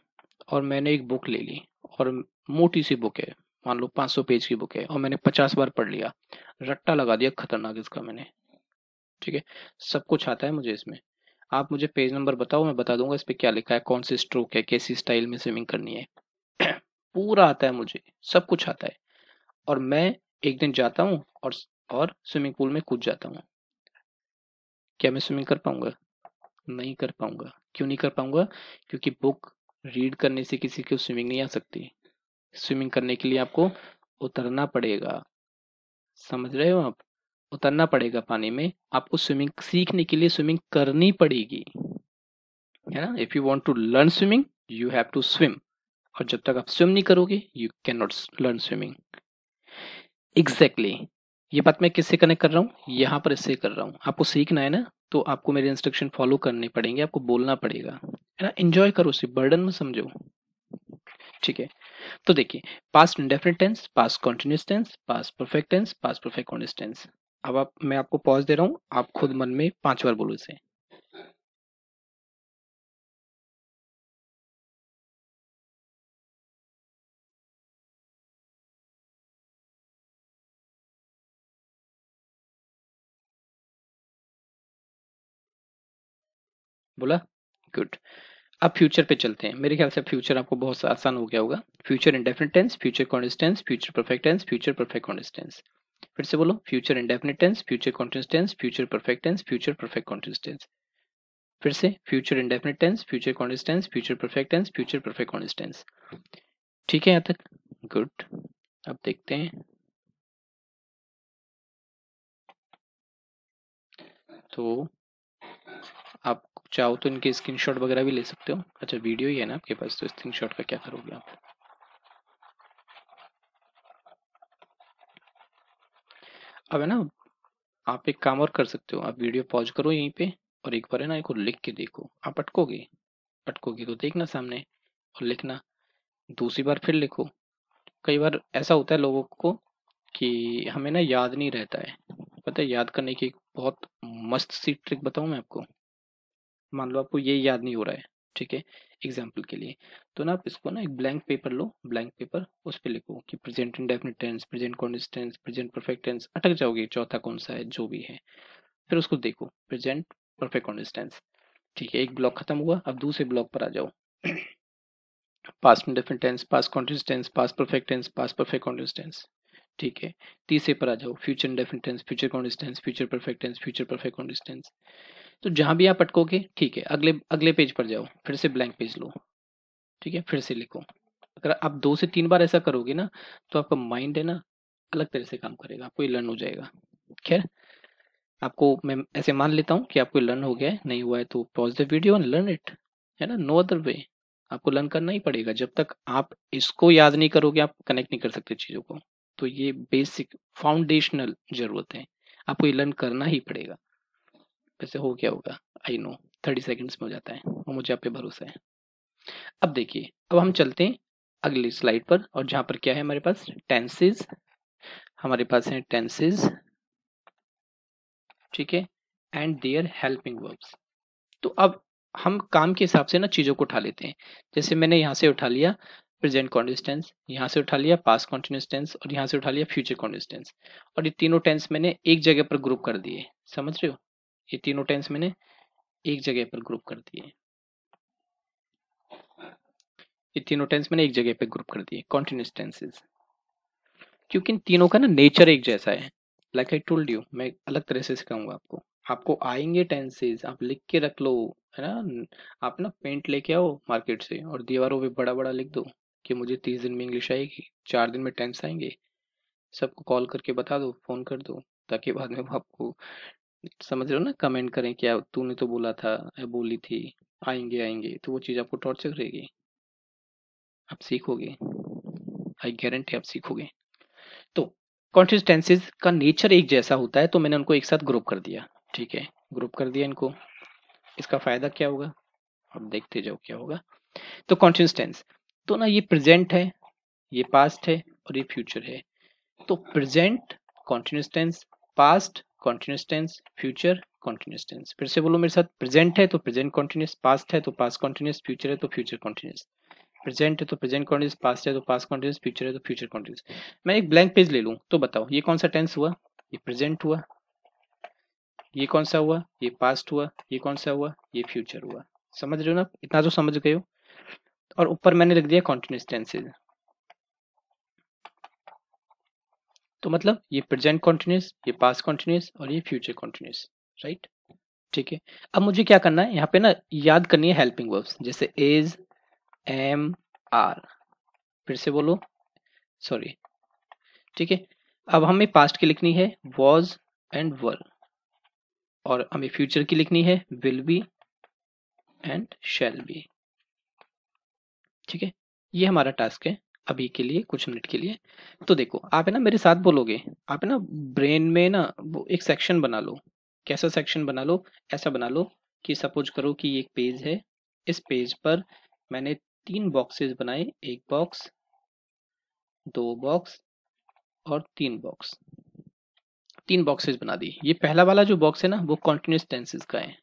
और मैंने एक बुक ले ली और मोटी सी बुक है मान लो 500 पेज की बुक है और मैंने 50 बार पढ़ लिया रट्टा लगा दिया खतरनाक इसका मैंने ठीक है सब कुछ आता है मुझे इसमें आप मुझे पेज नंबर बताओ मैं बता दूंगा इस पर क्या लिखा है कौन सी स्ट्रोक है कैसी स्टाइल में स्विमिंग करनी है पूरा आता है मुझे सब कुछ आता है और मैं एक दिन जाता हूँ और और स्विमिंग पूल में कूद जाता हूँ क्या मैं स्विमिंग कर पाऊंगा नहीं कर पाऊंगा क्यों नहीं कर पाऊंगा क्योंकि बुक रीड करने से किसी को स्विमिंग नहीं आ सकती स्विमिंग करने के लिए आपको उतरना पड़ेगा समझ रहे हो आप उतरना पड़ेगा पानी में आपको स्विमिंग सीखने के लिए स्विमिंग करनी पड़ेगी है ना if you want to learn swimming you have to swim और जब तक आप स्विम नहीं करोगे you can not learn swimming exactly ये बात मैं किससे कनेक्ट कर रहा हूँ यहाँ पर इससे कर रहा हूँ आपको सीखना है ना तो आपको मेरे इंस्ट्रक्शन फॉलो करने पड़ेंगे आपको बोलना पड़ेगा है ना एंजॉय करो उसे बर्डन में समझो ठीक है तो देखिए past indefinite tense past continuous tense past perfect tense past perfect continuous tense अब आप मैं आपको पॉज दे रहा हूं आप खुद मन में पांच बार बोलो इसे बोला गुड अब फ्यूचर पे चलते हैं मेरे ख्याल से फ्यूचर आपको बहुत आसान हो गया होगा future indefinite tense future continuous tense future perfect tense future perfect continuous tense फिर से बोलो future indefinite tense future continuous tense future perfect tense future perfect continuous tense फिर से future indefinite tense future continuous tense future perfect tense future perfect continuous tense
ठीक है यहाँ तक good
अब देखते हैं तो आप चाहो तो इनके स्क्रीनशॉट वगैरह भी ले सकते हो अच्छा वीडियो ही है ना आपके पास तो स्क्रीनशॉट का क्या करोगे आप अब है ना आप एक काम और कर सकते हो आप वीडियो पॉज करो यहीं पे और एक बार है ना एक लिख के देखो आप अटकोगे अटकोगे तो देखना सामने और लिखना दूसरी बार फिर लिखो कई बार ऐसा होता है लोगों को कि हमें ना याद नहीं रहता है पता है याद करने की बहुत मस्त सी ट्रिक बताऊं मैं आपको मान लो आपको ये याद नहीं हो रहा है ठीक है एग्जाम्पल के लिए तो ना आप इसको ना एक ब्लैंक पेपर लो ब्लैंक पेपर उस पर लिखो कि present indefinite tense present tense present perfect tense अटक जाओगे चौथा कौन सा है जो भी है फिर उसको देखो प्रेजेंट परफेक्ट टेंस ठीक है एक ब्लॉक खत्म हुआ अब दूसरे ब्लॉक पर आ जाओ past indefinite tense past continuous tense past perfect tense past perfect continuous tense ठीक है तीसरे पर आ जाओ future indefinite future continuous tense future perfect tense future perfect continuous tense तो जहां भी आप अटकोगे ठीक है अगले अगले पेज पर जाओ फिर से ब्लैंक पेज लो ठीक है फिर से लिखो अगर आप दो से तीन बार ऐसा करोगे ना तो आपका माइंड है ना अलग तरह से काम करेगा आपको ये लर्न हो जाएगा खैर आपको मैं ऐसे मान लेता हूँ कि आपको लर्न हो गया है नहीं हुआ है तो pause the video and learn it है ना नो अदर वे आपको लर्न करना ही पड़ेगा जब तक आप इसको याद नहीं करोगे आप कनेक्ट नहीं कर सकते चीज़ों को तो ये बेसिक फाउंडेशनल जरूरत है आपको ये लर्न करना ही पड़ेगा वैसे हो क्या होगा आई नो थर्टी सेकेंड्स में हो जाता है और मुझे आप पे भरोसा है अब देखिए अब हम चलते हैं अगली स्लाइड पर और जहां पर क्या है हमारे पास टेंसेज हमारे पास है टेंसेज ठीक है एंड देयर हेल्पिंग वर्ब्स तो अब हम काम के हिसाब से ना चीज़ों को उठा लेते हैं जैसे मैंने यहां से उठा लिया प्रेजेंट कॉन्टिन्यूस यहाँ से उठा लिया पास कॉन्टिन्यूस्टेंस और यहाँ से उठा लिया फ्यूचर कॉन्टिन्यूस और ये तीनों टेंस मैंने एक जगह पर ग्रुप कर दिए समझ रहे हो ये तीनों टेंस मैंने एक जगह पर ग्रुप कर दिए ये तीनों टेंस मैंने एक जगह पर ग्रुप कर दिए कॉन्टिन्यूस टेंसेज क्योंकि इन तीनों का ना नेचर एक जैसा है लाइक आई टोल्ड यू मैं अलग तरह से सिखाऊंगा आपको आपको आएंगे टेंसेज आप लिख के रख लो है ना आप ना पेंट लेके आओ मार्केट से और दीवारों पे बड़ा बड़ा लिख दो कि मुझे तीस दिन में इंग्लिश आएगी चार दिन में टेंस आएंगे सबको कॉल करके बता दो फ़ोन कर दो ताकि बाद में वो आपको समझ रहे हो ना कमेंट करें क्या तूने तो बोला था बोली थी आएंगे आएंगे तो वो चीज़ आपको टॉर्चर करेगी आप सीखोगे आई गारंटी आप सीखोगे तो कॉन्सिस्टेंसीज का नेचर एक जैसा होता है तो मैंने उनको एक साथ ग्रुप कर दिया ठीक है ग्रुप कर दिया इनको इसका फायदा क्या होगा आप देखते जाओ क्या होगा तो कॉन्सिस्टेंस तो ना ये प्रेजेंट है ये पास्ट है और ये फ्यूचर है तो present continuous tense past continuous tense future continuous tense फिर से बोलो मेरे साथ प्रेजेंट है तो प्रेजेंट कॉन्टिन्यूस पास्ट है तो पास्ट कॉन्टिन्यूस फ्यूचर है तो फ्यूचर कॉन्टिन्यूस प्रेजेंट है तो प्रेजेंट कॉन्टिन्यूस पास्ट है तो पास्ट कॉन्टिन्यूस फ्यूचर है तो फ्यूचर कॉन्टिन्यूस मैं एक ब्लैंक पेज ले लूँ तो बताओ ये कौन सा टेंस हुआ ये प्रेजेंट हुआ ये कौन सा हुआ ये पास्ट हुआ ये कौन सा हुआ ये फ्यूचर हुआ समझ रहे हो ना इतना तो समझ गए हो और ऊपर मैंने लिख दिया कॉन्टिन्यूस टेंसेज तो मतलब ये प्रेजेंट कॉन्टिन्यूस ये पास कॉन्टिन्यूस और ये फ्यूचर कॉन्टिन्यूस राइट ठीक है अब मुझे क्या करना है यहाँ पे ना याद करनी है हेल्पिंग वर्ब्स जैसे एज एम आर फिर से बोलो सॉरी ठीक है अब हमें पास्ट की लिखनी है वॉज एंड वर और हमें फ्यूचर की लिखनी है will be and shall be ठीक है ये हमारा टास्क है अभी के लिए कुछ मिनट के लिए तो देखो आप है ना मेरे साथ बोलोगे आप है ना ब्रेन में ना वो एक सेक्शन बना लो कैसा सेक्शन बना लो ऐसा बना लो कि सपोज करो कि एक पेज है इस पेज पर मैंने तीन बॉक्सेस बनाए एक बॉक्स दो बॉक्स और तीन बॉक्स तीन बॉक्सेस बना दी ये पहला वाला जो बॉक्स है ना वो कॉन्टिन्यूस टेंसेस का है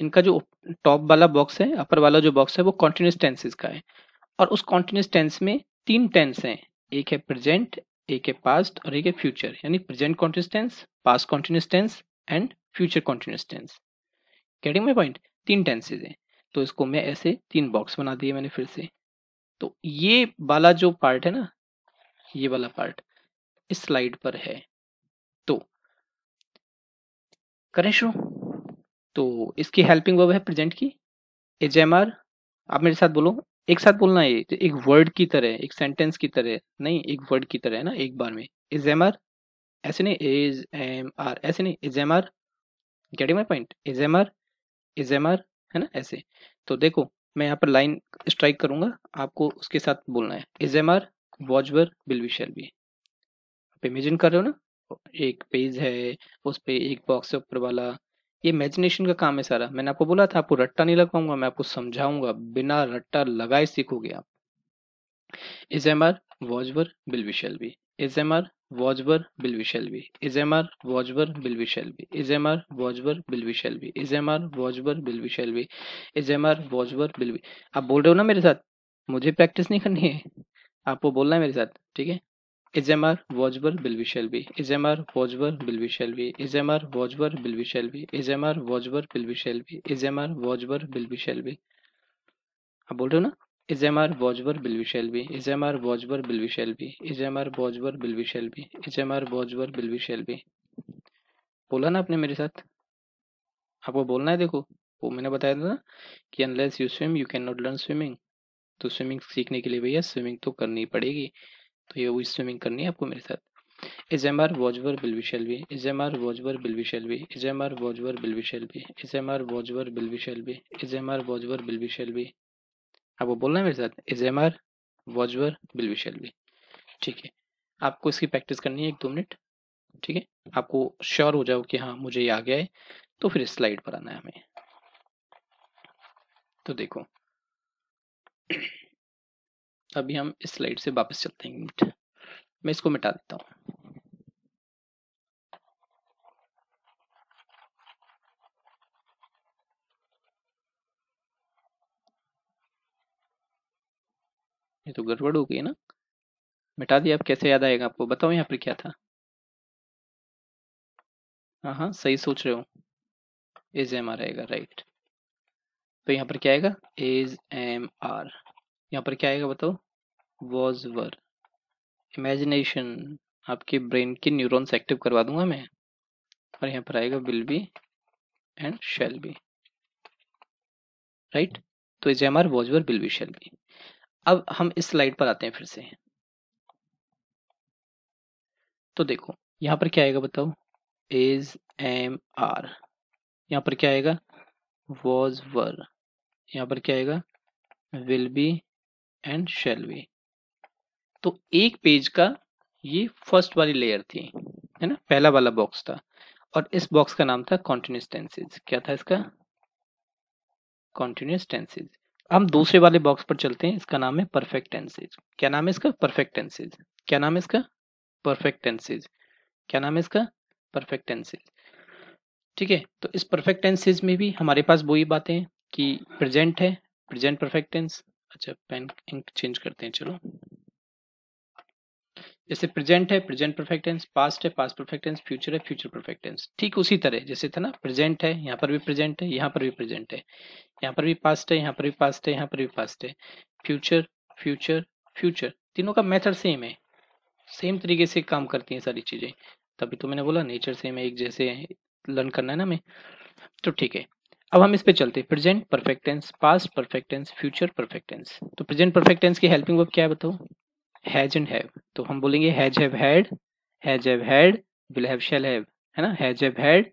इनका जो टॉप वाला बॉक्स है अपर वाला जो बॉक्स है वो कॉन्टिन्यूस टेंसेज का है और उस कॉन्टिन्यूस टेंस में तीन टेंस हैं एक है प्रेजेंट एक है पास्ट और एक है फ्यूचर यानी present continuous tense past continuous tense and future continuous tense getting my point तीन टेंसेज हैं तो इसको मैं ऐसे तीन बॉक्स बना दिए मैंने फिर से तो ये वाला जो पार्ट है ना ये वाला पार्ट इस स्लाइड पर है तो करें शुरू तो इसकी हेल्पिंग वर्ब है प्रेजेंट की एच एम आप मेरे साथ बोलो एक साथ बोलना है तो एक वर्ड की तरह एक सेंटेंस की तरह नहीं एक वर्ड की तरह है ना एक बार में एज एम ऐसे नहीं एज एम आर ऐसे नहीं is am getting my point is am are is है ना ऐसे तो देखो मैं यहाँ पर लाइन स्ट्राइक करूंगा आपको उसके साथ बोलना है is am are will be shall be आप इमेजिन कर रहे हो ना एक पेज है उस पर पे एक बॉक्स ऊपर वाला ये इमेजिनेशन का काम है सारा मैंने आपको बोला था आपको रट्टा नहीं लगाऊंगा मैं आपको समझाऊंगा बिना रट्टा लगाए सीखोगे आप is am are was were will be shall be is am are was were will be shall be is am are was were will be shall be is am are was were will be shall be is am are was were will be shall be is am are was were will be आप बोल रहे हो ना मेरे साथ मुझे practice नहीं करनी है आपको बोलना है मेरे साथ ठीक है ismr watchable will we shall be ismr watchable will we shall be ismr watchable will we shall be ismr watchable will we shall be ismr watchable will we shall be आप बोल रहे हो ना ismr watchable will we shall be ismr watchable will we shall be ismr watchable will we shall be ismr watchable will we shall be बोला ना आपने मेरे साथ आपको बोलना है देखो वो मैंने बताया था ना कि unless you swim you can not learn swimming तो स्विमिंग सीखने के लिए भैया स्विमिंग तो करनी पड़ेगी तो ये वही स्विमिंग करनी है आपको मेरे साथ is am are वॉजवर बिलवी शेल्वी is am are वॉजवर बिलवी शेल्वी is am are वॉजवर बिलवी शेल्वी is am are वॉजवर बिलवी शेल्वी is am are वॉजवर बिलवी शेल्वी आपको बोलना है मेरे साथ इज एम आर वॉजवर बिलवी शेल्वी ठीक है आपको इसकी प्रैक्टिस करनी है एक दो मिनट ठीक है आपको श्योर हो जाओ कि हाँ मुझे ये आ गया है तो फिर स्लाइड पर आना है हमें तो देखो अभी हम इस स्लाइड से वापस चलते हैं
मैं इसको मिटा देता हूँ ये तो गड़बड़ हो गई ना मिटा दिया आप कैसे याद आएगा आपको बताओ यहाँ पर क्या था हाँ हाँ
सही सोच रहे हो इज एम आर आएगा राइट तो यहाँ पर क्या आएगा इज एम आर यहाँ पर क्या आएगा बताओ वॉज वर इमेजिनेशन आपके ब्रेन के न्यूरोन्स एक्टिव करवा दूंगा मैं और यहाँ पर आएगा will be and shall be right तो is am are was were will be shall be अब हम इस स्लाइड पर आते हैं फिर से तो देखो यहाँ पर क्या आएगा बताओ इज एम आर यहाँ पर क्या आएगा वॉज वर यहाँ पर क्या आएगा विल बी एंड शेल तो एक पेज का ये फर्स्ट वाली लेयर थी है ना पहला वाला बॉक्स था और इस बॉक्स का नाम था कॉन्टिन्यूस टेंसेज क्या था इसका कॉन्टिन्यूस टेंसेज हम दूसरे वाले बॉक्स पर चलते हैं इसका नाम है परफेक्ट टेंसेज क्या नाम है इसका परफेक्ट टेंसेज क्या नाम है इसका परफेक्ट टेंसेज क्या नाम है इसका परफेक्ट टेंसेज ठीक है तो इस परफेक्ट टेंसेज में भी हमारे पास वही बातें हैं कि प्रेजेंट है प्रेजेंट परफेक्ट टेंस अच्छा पेन इंक चेंज करते हैं चलो जैसे प्रेजेंट है प्रेजेंट परफेक्ट टेंस पास्ट है पास्ट परफेक्ट टेंस फ्यूचर है फ्यूचर परफेक्ट टेंस ठीक उसी तरह जैसे था ना प्रेजेंट है यहाँ पर भी प्रेजेंट है यहाँ पर भी प्रेजेंट है यहाँ पर भी पास्ट है यहाँ पर भी पास्ट है यहाँ पर भी पास्ट है फ्यूचर फ्यूचर फ्यूचर तीनों का मेथड सेम है सेम तरीके से काम करती है सारी चीजें तभी तो मैंने बोला नेचर सेम है एक जैसे लर्न करना है ना हमें तो ठीक है अब हम इस पे चलते हैं present perfect tense past perfect tense future perfect tense तो प्रेजेंट परफेक्ट टेंस की हेल्पिंग वर्ब क्या है बताओ हैज एंड हैव तो हम बोलेंगे has have had has have had will have shall have है ना has have had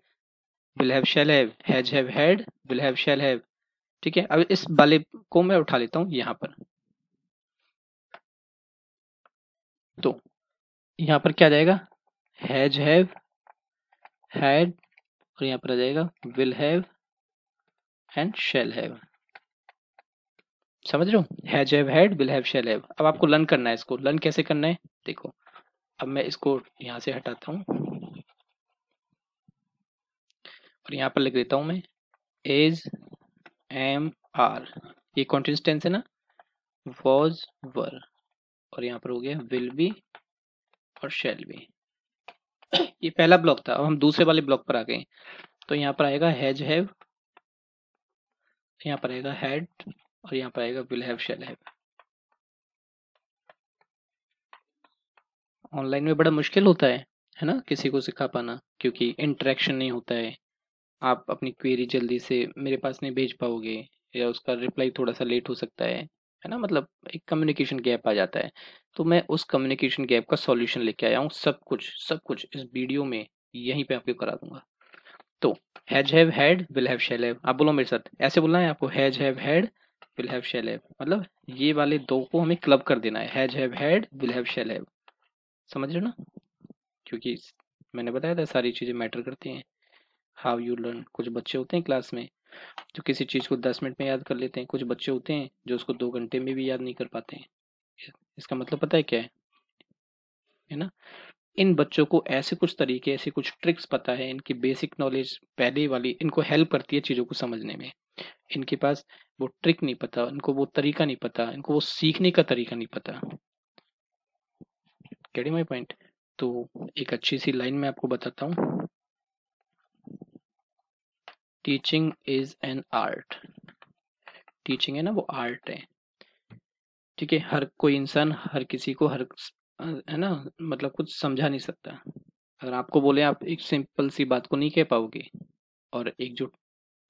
will have shall have has have had will have shall have ठीक है अब इस वाले को मैं उठा लेता हूं यहां पर तो यहां पर क्या जाएगा हैज हैव हैड और यहां पर आ जाएगा will have and shall have समझ रहे हो has have had will have shall have अब आपको लर्न करना है इसको लर्न कैसे करना है देखो अब मैं इसको यहां से हटाता हूं और यहां पर लिख देता हूं मैं एज एम आर ये कॉन्टिन्यूस टेंस है ना वॉज वर और यहां पर हो गया विल बी और शेल बी ये पहला ब्लॉक था अब हम दूसरे वाले ब्लॉक पर आ गए तो यहाँ पर आएगा हैज हैव यहाँ पर आएगा हेड और यहाँ पर आएगा will have shall have online में बड़ा मुश्किल होता है है ना किसी को सिखा पाना क्योंकि इंटरेक्शन नहीं होता है आप अपनी क्वेरी जल्दी से मेरे पास नहीं भेज पाओगे या उसका रिप्लाई थोड़ा सा लेट हो सकता है है ना मतलब एक कम्युनिकेशन गैप आ जाता है तो मैं उस कम्युनिकेशन गैप का सॉल्यूशन लेके आया हूँ सब कुछ सब कुछ इस वीडियो में यहीं पे आपको करा दूंगा तो has have had will have shall have आप बोलो मेरे साथ ऐसे बोलना है आपको has have had will have shall have मतलब ये वाले दो को हमें क्लब कर देना है has have had will have shall have समझ रहे हो ना क्योंकि मैंने बताया था सारी चीज़ें मैटर करती हैं हाउ यू लर्न कुछ बच्चे होते हैं क्लास में जो किसी चीज़ को दस मिनट में याद कर लेते हैं कुछ बच्चे होते हैं जो उसको दो घंटे में भी याद नहीं कर पाते हैं इसका मतलब पता है क्या है है ना इन बच्चों को ऐसे कुछ तरीके ऐसे कुछ ट्रिक्स पता है इनकी बेसिक नॉलेज पहले वाली इनको हेल्प करती है चीज़ों को समझने में इनके पास वो ट्रिक नहीं पता इनको वो तरीका नहीं पता इनको वो सीखने का तरीका नहीं पता कैडी माई पॉइंट तो एक अच्छी सी लाइन में आपको बताता हूँ teaching is an art teaching है ना वो आर्ट है ठीक है हर कोई इंसान हर किसी को हर है ना मतलब कुछ समझा नहीं सकता अगर आपको बोले आप एक सिंपल सी बात को नहीं कह पाओगे और एक जो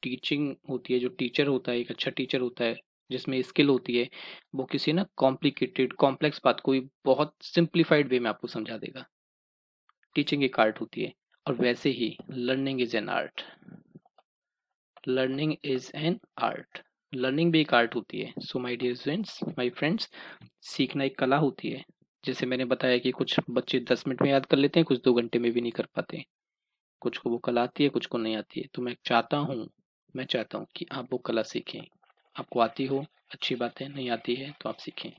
टीचिंग होती है जो टीचर होता है एक अच्छा टीचर होता है जिसमें स्किल होती है वो किसी ना कॉम्प्लिकेटेड कॉम्प्लेक्स बात को बहुत सिंप्लीफाइड वे में आपको समझा देगा टीचिंग एक आर्ट होती है और वैसे ही learning is an art learning is an art learning भी एक आर्ट होती है सो माई डियर माई फ्रेंड्स सीखना एक कला होती है जैसे मैंने बताया कि कुछ बच्चे दस मिनट में याद कर लेते हैं कुछ दो घंटे में भी नहीं कर पाते कुछ को वो कला आती है कुछ को नहीं आती है तो मैं चाहता हूँ मैं चाहता हूँ कि आप वो कला सीखें आपको आती हो अच्छी बात है नहीं आती है तो आप सीखें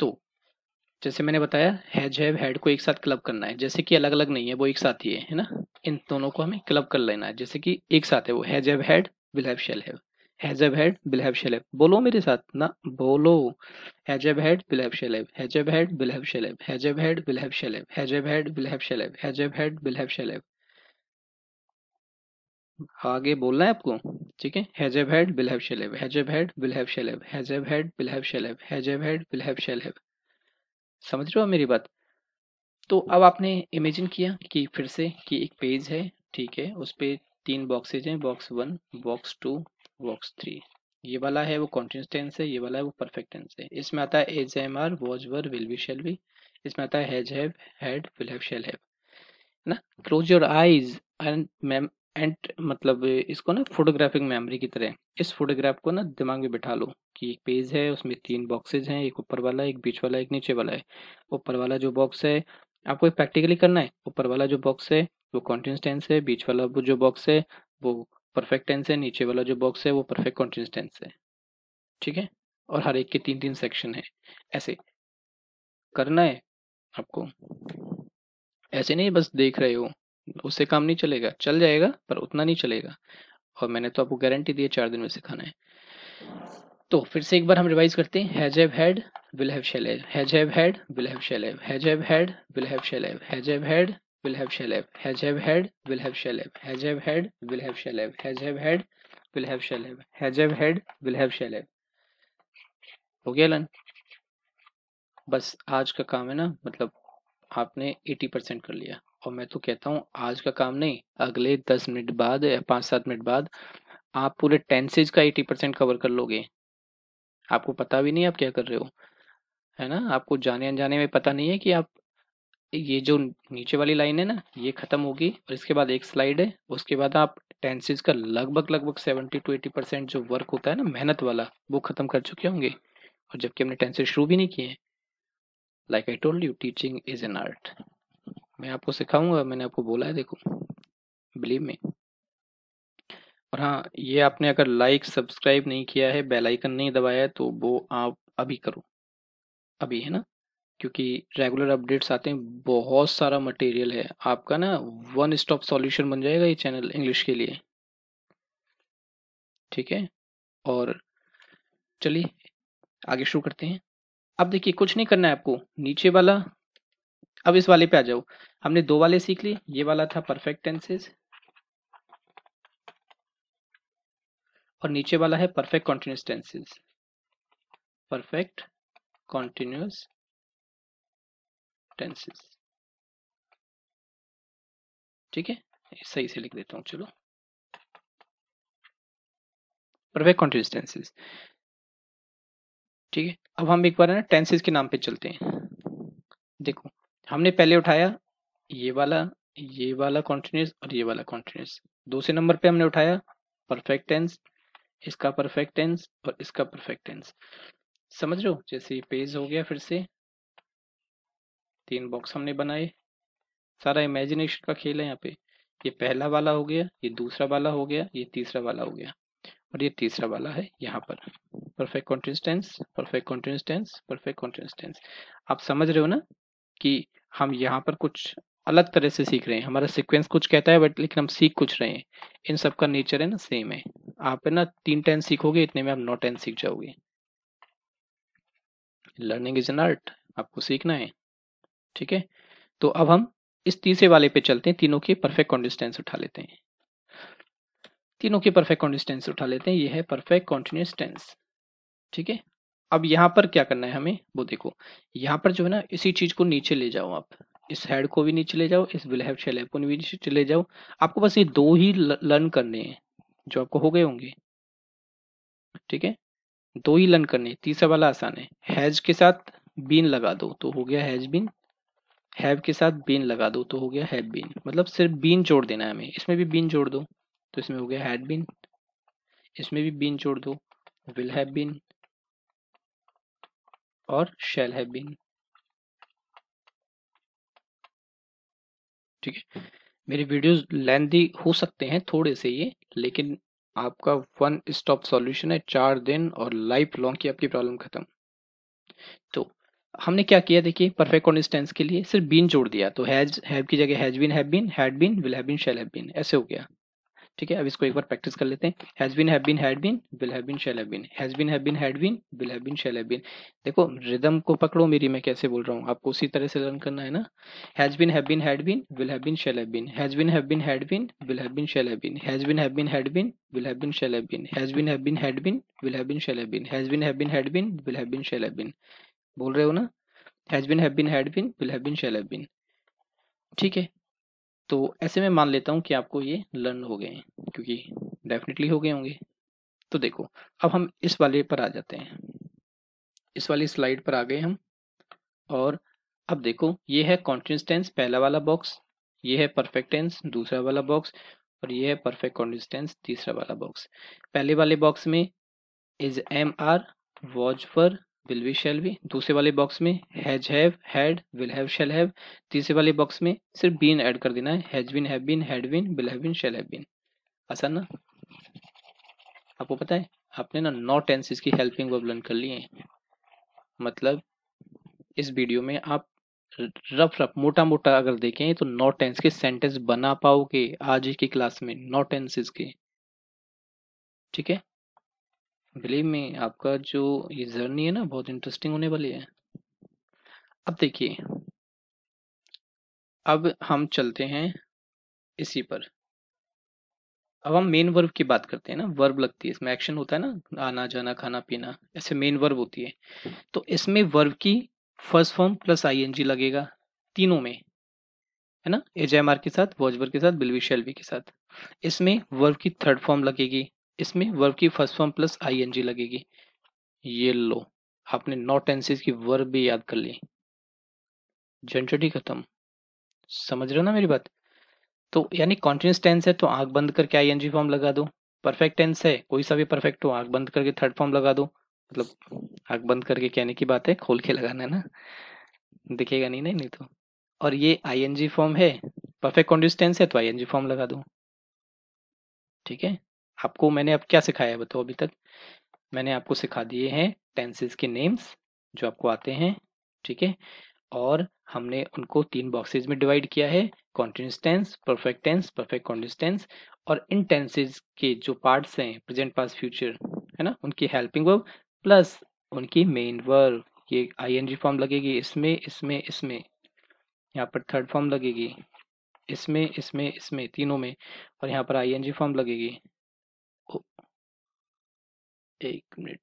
तो जैसे मैंने बताया हैज हैव हैड को एक साथ क्लब करना है जैसे कि अलग अलग नहीं है वो एक साथ ही है है ना इन दोनों को हमें क्लब कर लेना है जैसे कि एक साथ है वो has have had will have shall have हैजब head बिलहब शेलेब बोलो मेरे साथ ना बोलो हैजब head बिलहब शलेब हैजब head बिलहब शलेब हैजब head बिलहब शलेब हैजब head बिलहब शलेब हैजब head बिलहब शेलेब आगे बोलना है आपको ठीक है हैजब हेड बिलहब शलेब हैजब हेड बिलहब शलेब हैजब हेड बिलहब शलेब हैजब हेड बिलहब शेलेब समझ रहे हो मेरी बात तो अब आपने इमेजिन किया कि फिर से कि एक पेज है ठीक है उस पे तीन बॉक्सेज हैं box one box two box three ये वाला है वो कॉन्टिन्यूस टेंस है ये वाला है वो परफेक्ट टेंस है इसमें आता है is am are was were will be shall be इसमें आता है has have had will have shall have ना close your eyes and ma'am and मतलब इसको ना फोटोग्राफिक मेमोरी की तरह इस फोटोग्राफ को ना दिमाग में बिठा लो कि एक पेज है उसमें तीन बॉक्सेज हैं एक ऊपर वाला एक बीच वाला एक नीचे वाला है ऊपर वाला जो बॉक्स है आपको प्रैक्टिकली करना है ऊपर वाला जो बॉक्स है वो कॉन्टिन्यूस टेंस है बीच वाला जो बॉक्स है वो परफेक्ट टेंस है नीचे वाला जो बॉक्स है वो परफेक्ट कॉन्टिन्यूस टेंस है ठीक है और हर एक के तीन तीन सेक्शन है ऐसे करना है आपको ऐसे नहीं बस देख रहे हो उससे काम नहीं चलेगा चल जाएगा पर उतना नहीं चलेगा और मैंने तो आपको गारंटी दी है चार दिन में सिखाना है तो फिर से एक बार हम रिवाइज करते हैं has have had will have shall has have had will have shall has have had will have shall has have had will have shall have has have had will have shall have has have had will have shall have has have had will have shall have has have had will have shall have हो गया लन बस आज का काम है ना मतलब आपने 80 परसेंट कर लिया और मैं तो कहता हूँ आज का काम नहीं अगले 10 मिनट बाद या पाँच सात मिनट बाद आप पूरे टेंसेज का 80 परसेंट कवर कर लोगे आपको पता भी नहीं आप क्या कर रहे हो है ना आपको जाने अनजाने में पता नहीं है कि आप ये जो नीचे वाली लाइन है ना ये खत्म होगी और इसके बाद एक स्लाइड है उसके बाद आप टेंसेज का लगभग लगभग सेवेंटी टू एटी परसेंट जो वर्क होता है ना मेहनत वाला वो खत्म कर चुके होंगे और जबकि हमने टेंसेज शुरू भी नहीं किए like I told you teaching is an art मैं आपको सिखाऊंगा मैंने आपको बोला है देखो बिलीव में और हाँ ये आपने अगर लाइक सब्सक्राइब नहीं किया है बेल आइकन नहीं दबाया है तो वो आप अभी करो अभी है ना क्योंकि रेगुलर अपडेट्स आते हैं बहुत सारा मटेरियल है आपका ना वन स्टॉप सॉल्यूशन बन जाएगा ये चैनल इंग्लिश के लिए ठीक है और चलिए आगे शुरू करते हैं अब देखिए कुछ नहीं करना है आपको नीचे वाला अब इस वाले पे आ जाओ हमने दो वाले सीख लिए ये वाला था परफेक्ट टेंसेस और नीचे वाला है perfect continuous tenses perfect continuous
tenses ठीक है सही से लिख देता हूं चलो परफेक्ट
कॉन्टिन्यूस ठीक है अब हम एक बार ना टेंसेज के नाम पे चलते हैं देखो हमने पहले उठाया ये वाला ये वाला कॉन्टिन्यूस और ये वाला कॉन्टिन्यूस दूसरे नंबर पे हमने उठाया परफेक्ट टेंस इसका परफेक्ट टेंस और इसका परफेक्ट टेंस समझ लो जैसे पेज हो गया फिर से तीन बॉक्स हमने बनाए सारा इमेजिनेशन का खेल है यहाँ पे ये पहला वाला हो गया ये दूसरा वाला हो गया ये तीसरा वाला हो गया और ये तीसरा वाला है यहाँ पर perfect continuous tense perfect continuous tense perfect continuous tense आप समझ रहे हो ना कि हम यहाँ पर कुछ अलग तरह से सीख रहे हैं हमारा सीक्वेंस कुछ कहता है बट लेकिन हम सीख कुछ रहे हैं इन सब का नेचर है ना सेम है आप है ना तीन टेंस सीखोगे इतने में आप नौ टेंस सीख जाओगे लर्निंग इज एन आर्ट आपको सीखना है ठीक है तो अब हम इस तीसरे वाले पे चलते हैं तीनों के परफेक्ट कॉन्डिस्टेंस उठा लेते हैं तीनों के परफेक्ट कॉन्डिस्टेंस उठा लेते हैं यह है परफेक्ट कॉन्टिन्यूस टेंस ठीक है अब यहाँ पर क्या करना है हमें वो देखो यहाँ पर जो है ना इसी चीज को नीचे ले जाओ आप इस हेड को भी नीचे ले जाओ इस विल हैव को भी नीचे ले जाओ आपको बस ये दो ही लर्न करने हैं जो आपको हो गए होंगे ठीक है दो ही लर्न करने तीसरा वाला आसान है हैज के साथ बीन लगा दो तो हो गया हैज बीन हैव के साथ बीन लगा दो तो हो गया हैव बीन मतलब सिर्फ बीन जोड़ देना है हमें इसमें भी बीन जोड़ दो तो इसमें हो गया हैड बीन इसमें भी बीन जोड़ दो विल हैव बीन और शेल हैव बीन ठीक है मेरे वीडियोस लेंदी हो सकते हैं थोड़े से ये लेकिन आपका वन स्टॉप सॉल्यूशन है चार दिन और लाइफ लॉन्ग की आपकी प्रॉब्लम खत्म तो हमने क्या किया देखिए परफेक्ट कॉन्स्टेंस के लिए सिर्फ बीन जोड़ दिया तो हैज हैव की जगह has been have been had been will have been shall have been ऐसे हो गया ठीक है अब इसको एक बार प्रैक्टिस कर लेते हैं has been have been had been will have been shall have been has been have been had been will have been shall have been देखो रिदम को पकड़ो मेरी मैं कैसे बोल रहा हूँ आपको उसी तरह से लर्न करना है ना has been have been had been will have been shall have been has been have been had been will have been shall have been has been have been had been will have been shall have been has been have been had been will have been shall have been has been have been had been will have been shall have been बोल रहे हो ना has bin have been had been will have been shall have been ठीक है तो ऐसे में मान लेता हूँ कि आपको ये लर्न हो गए हैं क्योंकि डेफिनेटली हो गए होंगे तो देखो अब हम इस वाले पर आ जाते हैं इस वाली स्लाइड पर आ गए हम और अब देखो ये है कॉन्टिन्यूस टेंस पहला वाला बॉक्स ये है परफेक्ट टेंस दूसरा वाला बॉक्स और ये है परफेक्ट कॉन्टिन्यूस टेंस तीसरा वाला बॉक्स पहले वाले बॉक्स में is am are was were will be shall be दूसरे वाले box में has have had will have shall have तीसरे वाले box में सिर्फ been add कर देना है has been have been had been will have been shall have been आसान ना आपको पता है आपने ना नौ टेंसेस की हेल्पिंग वर्ब लर्न कर लिए हैं मतलब इस वीडियो में आप रफ रफ मोटा मोटा अगर देखें तो नौ टेंस के सेंटेंस बना पाओगे आज की क्लास में नौ टेंसेस के ठीक है बिलीव मी आपका जो ये जर्नी है ना बहुत इंटरेस्टिंग होने वाली है अब देखिए अब हम चलते हैं इसी पर अब हम मेन वर्ब की बात करते हैं ना वर्ब लगती है इसमें एक्शन होता है ना आना जाना खाना पीना ऐसे मेन वर्ब होती है तो इसमें वर्ब की फर्स्ट फॉर्म प्लस आईएनजी लगेगा तीनों में है ना एजेएमआर के साथ वॉजवर के साथ बिलवी शेलवी के साथ इसमें वर्ब की थर्ड फॉर्म लगेगी इसमें वर्ब की फर्स्ट फॉर्म प्लस आईएनजी लगेगी ये लो आपने नौ टेंसेस की वर्ब भी याद कर ली झंझट खत्म समझ रहे हो ना मेरी बात तो यानी कॉन्टिन्यूस टेंस है तो आंख बंद करके जी फॉर्म लगा दो परफेक्ट टेंस है कोई सा भी परफेक्ट हो आंख बंद करके थर्ड फॉर्म लगा दो मतलब आंख बंद करके कहने की बात है खोल के लगाना है ना दिखेगा नहीं नहीं नहीं तो और ये आईएनजी फॉर्म है परफेक्ट कॉन्टिन्यूस टेंस है तो जी फॉर्म लगा दो ठीक है आपको मैंने अब क्या सिखाया है बताओ अभी तक मैंने आपको सिखा दिए हैं टेंसेस के नेम्स जो आपको आते हैं ठीक है और हमने उनको तीन बॉक्सेज में डिवाइड किया है continuous tense perfect tense perfect continuous tense और इन टेंसेज के जो पार्ट्स हैं प्रेजेंट पास फ्यूचर है ना उनकी हेल्पिंग वर्ब प्लस उनकी मेन वर्ब ये आईएनजी फॉर्म लगेगी इसमें इसमें इसमें यहाँ पर थर्ड फॉर्म लगेगी इसमें इसमें इसमें तीनों में और यहाँ पर आईएनजी फॉर्म लगेगी
एक मिनट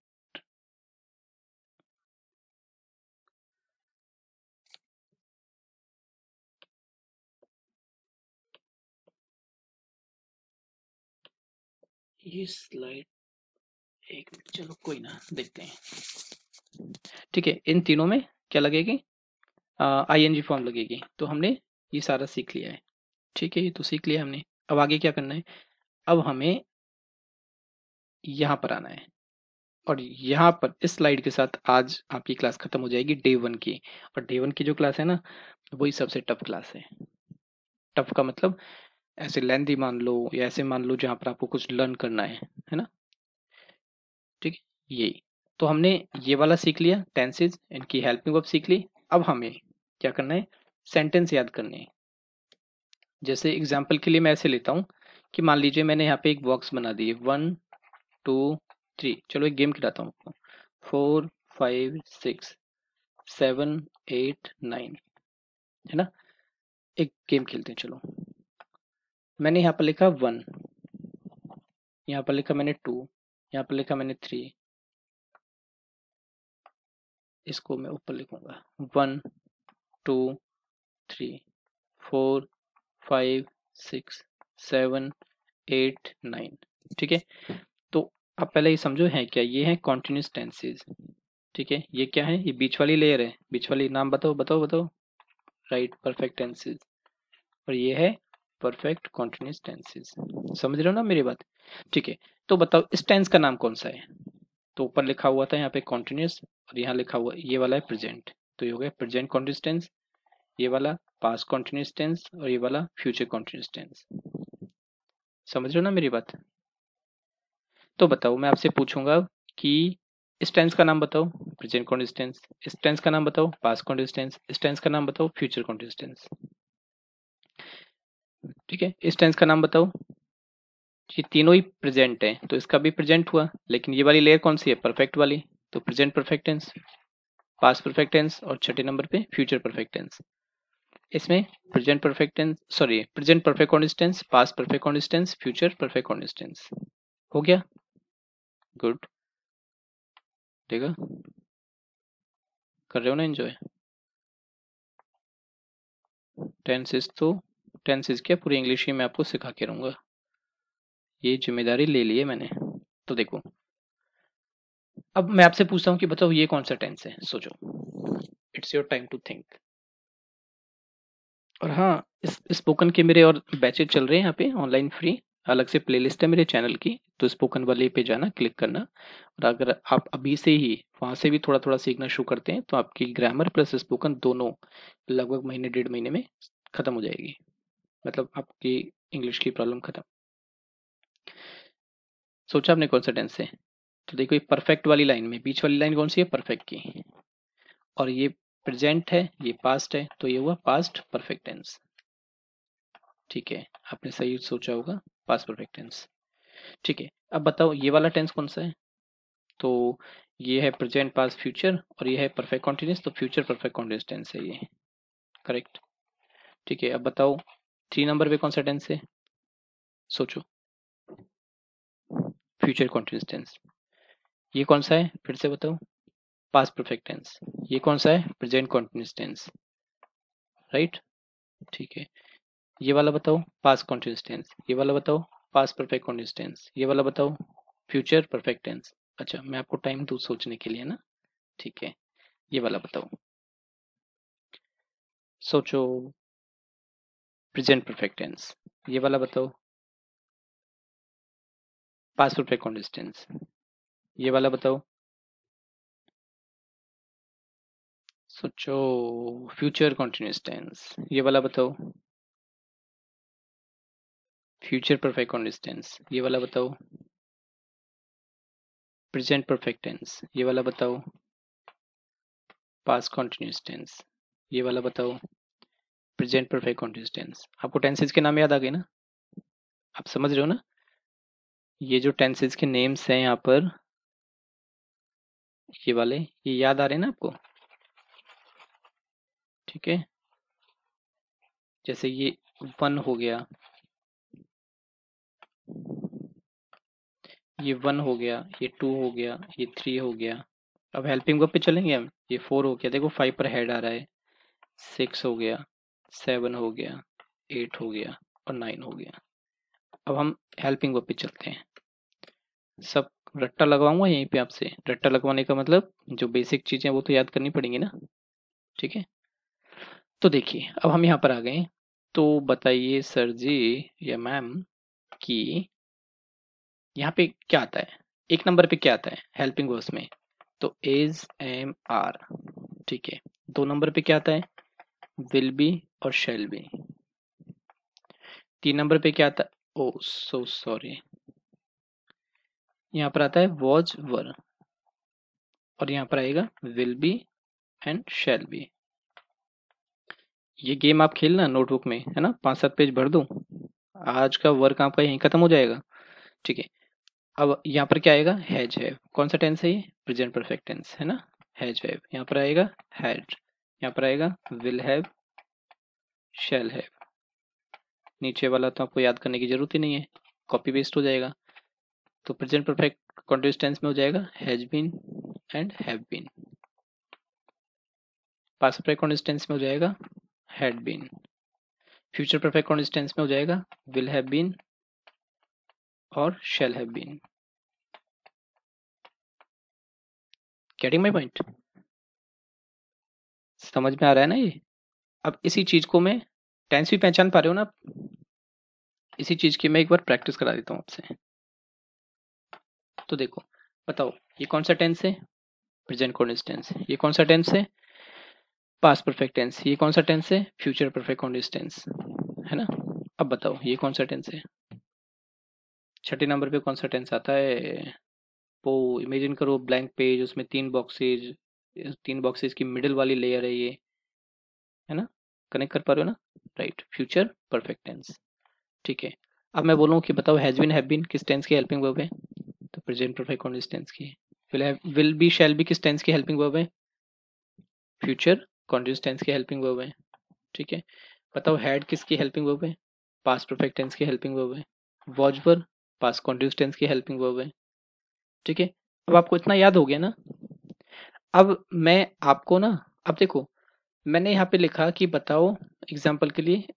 ये स्लाइड एक
मिनट चलो कोई ना देखते हैं ठीक है इन तीनों में क्या लगेगी आईएनजी फॉर्म लगेगी तो हमने ये सारा सीख लिया है ठीक है ये तो सीख लिया हमने अब आगे क्या करना है अब हमें यहाँ पर आना है और यहाँ पर इस स्लाइड के साथ आज आपकी क्लास खत्म हो जाएगी डे वन की और डे वन की जो क्लास है ना वही सबसे टफ क्लास है टफ का मतलब ऐसे लेंदी मान लो या ऐसे मान लो जहाँ पर आपको कुछ लर्न करना है है ना ठीक है यही तो हमने ये वाला सीख लिया टेंसेज इनकी हेल्पिंग वर्ब सीख ली अब हमें क्या करना है सेंटेंस याद करने है जैसे एग्जाम्पल के लिए मैं ऐसे लेता हूँ कि मान लीजिए मैंने यहाँ पे एक बॉक्स बना दी वन टू थ्री चलो एक गेम खिलाता हूँ आपको four five six seven eight nine है ना एक गेम खेलते हैं चलो मैंने यहाँ पर लिखा वन यहाँ पर लिखा मैंने टू यहाँ पर लिखा मैंने थ्री इसको मैं ऊपर लिखूंगा one two three four five six seven eight nine ठीक है आप पहले ये समझो है क्या ये है कॉन्टिन्यूस टेंसेज ठीक है ये क्या है ये बीच वाली लेयर है बीच वाली नाम बताओ बताओ बताओ राइट परफेक्ट टेंसेज और ये है परफेक्ट कॉन्टिन्यूस टेंसेज समझ रहे हो ना मेरी बात ठीक है तो बताओ इस टेंस का नाम कौन सा है तो ऊपर लिखा हुआ था यहाँ पे कॉन्टिन्यूस और यहाँ लिखा हुआ ये वाला है प्रेजेंट तो ये हो गया प्रेजेंट कॉन्टिन्यूस टेंस ये वाला पास कॉन्टिन्यूस टेंस और ये वाला फ्यूचर कॉन्टिन्यूस टेंस समझ रहे हो ना मेरी बात तो बताओ मैं आपसे पूछूंगा कि स्टेंस का नाम बताओ प्रेजेंट कॉन्डिस्टेंस स्टेंस का नाम बताओ पास कॉन्डिस्टेंस स्टेंस का नाम बताओ फ्यूचर कॉन्डिस्टेंस ठीक है स्टेंस का नाम बताओ ये तीनों ही प्रेजेंट है तो इसका भी प्रेजेंट हुआ लेकिन ये वाली लेयर कौन सी है परफेक्ट वाली तो प्रेजेंट परफेक्टेंस पास परफेक्टेंस और छठे नंबर पे फ्यूचर परफेक्टेंस इसमें present perfect tense sorry present perfect continuous tense past perfect continuous tense future perfect continuous tense हो गया गुड
ठीक है कर रहे हो ना एंजॉय
टेंसेस तो टेंसेस क्या पूरी इंग्लिश ही मैं आपको सिखा के रहूंगा ये जिम्मेदारी ले ली है मैंने तो देखो अब मैं आपसे पूछता हूँ कि बताओ ये कौन सा टेंस है सोचो it's your time to think और हाँ स्पोकन के मेरे और बैचेज चल रहे हैं यहाँ पे ऑनलाइन फ्री अलग से प्लेलिस्ट है मेरे चैनल की तो स्पोकन वाले पे जाना क्लिक करना और अगर आप अभी से ही वहाँ से भी थोड़ा थोड़ा सीखना शुरू करते हैं तो आपकी ग्रामर प्लस स्पोकन दोनों लगभग महीने डेढ़ महीने में ख़त्म हो जाएगी मतलब आपकी इंग्लिश की प्रॉब्लम ख़त्म सोचा आपने कौन सा टेंस से तो देखो ये परफेक्ट वाली लाइन में बीच वाली लाइन कौन सी है परफेक्ट की और ये प्रेजेंट है ये पास्ट है तो ये हुआ पास्ट परफेक्ट टेंस ठीक है आपने सही सोचा होगा पास परफेक्ट टेंस ठीक है अब बताओ ये वाला टेंस कौन सा है तो ये है प्रेजेंट पास फ्यूचर और ये है परफेक्ट कॉन्टिन्यूस तो फ्यूचर परफेक्ट कॉन्टिन्यूस टेंस है ये करेक्ट ठीक है अब बताओ थ्री नंबर पे कौन सा टेंस है सोचो फ्यूचर कॉन्टिन्यूस टेंस ये कौन सा है फिर से बताओ पास परफेक्ट टेंस ये कौन सा है प्रेजेंट कॉन्टिन्यूस टेंस राइट ठीक है ये वाला बताओ पास कॉन्टिन्यूस टेंस ये वाला बताओ पास परफेक्ट कॉन्टिन्यूस टेंस ये वाला बताओ फ्यूचर परफेक्ट टेंस अच्छा मैं आपको टाइम दूँ सोचने के लिए ना ठीक है ये वाला बताओ
सोचो प्रेजेंट परफेक्ट टेंस ये वाला बताओ पास परफेक्ट कॉन्टिन्यूस टेंस ये वाला बताओ सोचो फ्यूचर कॉन्टिन्यूस टेंस ये वाला बताओ फ्यूचर परफेक्ट कॉन्टिन्यूस टेंस ये वाला बताओ प्रेजेंट
परफेक्ट टेंस ये वाला बताओ पास कॉन्टिन्यूस टेंस ये वाला बताओ प्रेजेंट परफेक्ट कॉन्टिन्यूस टेंस आपको टेंसेज के नाम याद आ गए ना आप समझ रहे हो ना ये जो टेंसेज के नेम्स हैं यहाँ पर ये वाले ये याद आ रहे हैं ना आपको
ठीक है जैसे ये वन हो गया
ये वन हो गया ये टू हो गया ये थ्री हो गया अब हेल्पिंग वर्ब पे चलेंगे हम ये फोर हो गया देखो फाइव पर हेड आ रहा है सिक्स हो गया सेवन हो गया एट हो गया और नाइन हो गया अब हम हेल्पिंग वर्ब पे चलते हैं सब रट्टा लगवाऊंगा यहीं पे आपसे रट्टा लगवाने का मतलब जो बेसिक चीज़ें वो तो याद करनी पड़ेंगी ना ठीक है तो देखिए अब हम यहाँ पर आ गए तो बताइए सर जी या मैम कि यहाँ पे क्या आता है एक नंबर पे क्या आता है हेल्पिंग वर्स में तो इज एम आर ठीक है दो नंबर पे क्या आता है विल बी और शेल बी तीन नंबर पे क्या आता है ओ सो सॉरी यहाँ पर आता है वॉज वर और यहाँ पर आएगा will be and shall be ये गेम आप खेलना नोटबुक में है ना पांच सात पेज भर दो आज का वर्क आपका यहीं खत्म हो जाएगा ठीक है अब यहाँ पर क्या आएगा हैज है कौन सा टेंस है ये प्रेजेंट परफेक्ट टेंस है ना हैज है यहाँ पर आएगा हैड यहाँ पर आएगा विल हैव शेल हैव नीचे वाला तो आपको याद करने की जरूरत ही नहीं है कॉपी पेस्ट हो जाएगा तो प्रेजेंट परफेक्ट कॉन्टिन्यूस टेंस में हो जाएगा has been and have been past perfect continuous tense में हो जाएगा had been future perfect continuous tense में हो जाएगा विल हैव बीन और shall have been
getting my point समझ में आ रहा है ना ये अब इसी चीज को मैं टेंस भी पहचान पा रहे हो ना इसी
चीज की मैं एक बार प्रैक्टिस करा देता हूँ आपसे तो देखो बताओ ये कौन सा टेंस है प्रेजेंट कॉन्स्टेंस टेंस ये कौन सा टेंस है पास परफेक्ट टेंस ये कौन सा टेंस है फ्यूचर परफेक्ट कॉन्डिस टेंस है ना अब बताओ ये कौन सा टेंस है छठे नंबर पे कौन सा टेंस आता है वो इमेजिन करो ब्लैंक पेज उसमें तीन बॉक्सेज तीन बॉक्सेज की मिडिल वाली लेयर है ये है ना कनेक्ट कर पा रहे हो ना राइट फ्यूचर परफेक्ट टेंस ठीक है अब मैं बोलूँ कि बताओ हैज बिन हैव बिन किस टेंस की हेल्पिंग वर्ब है तो प्रेजेंट परफेक्ट कॉन्डिस टेंस की विल बी शैल बी किस टेंस की हेल्पिंग वर्ब है future continuous tense helping verb है ठीक है बताओ हैड किसकी हेल्पिंग वर्ब है पास परफेक्ट टेंस की हेल्पिंग वर्ब है वॉज पास कॉन्टिन्यूस टेंस की हेल्पिंग वर्ब है ठीक है अब आपको इतना याद हो गया ना अब मैं आपको ना अब देखो मैंने यहाँ पे लिखा कि बताओ एग्जाम्पल के लिए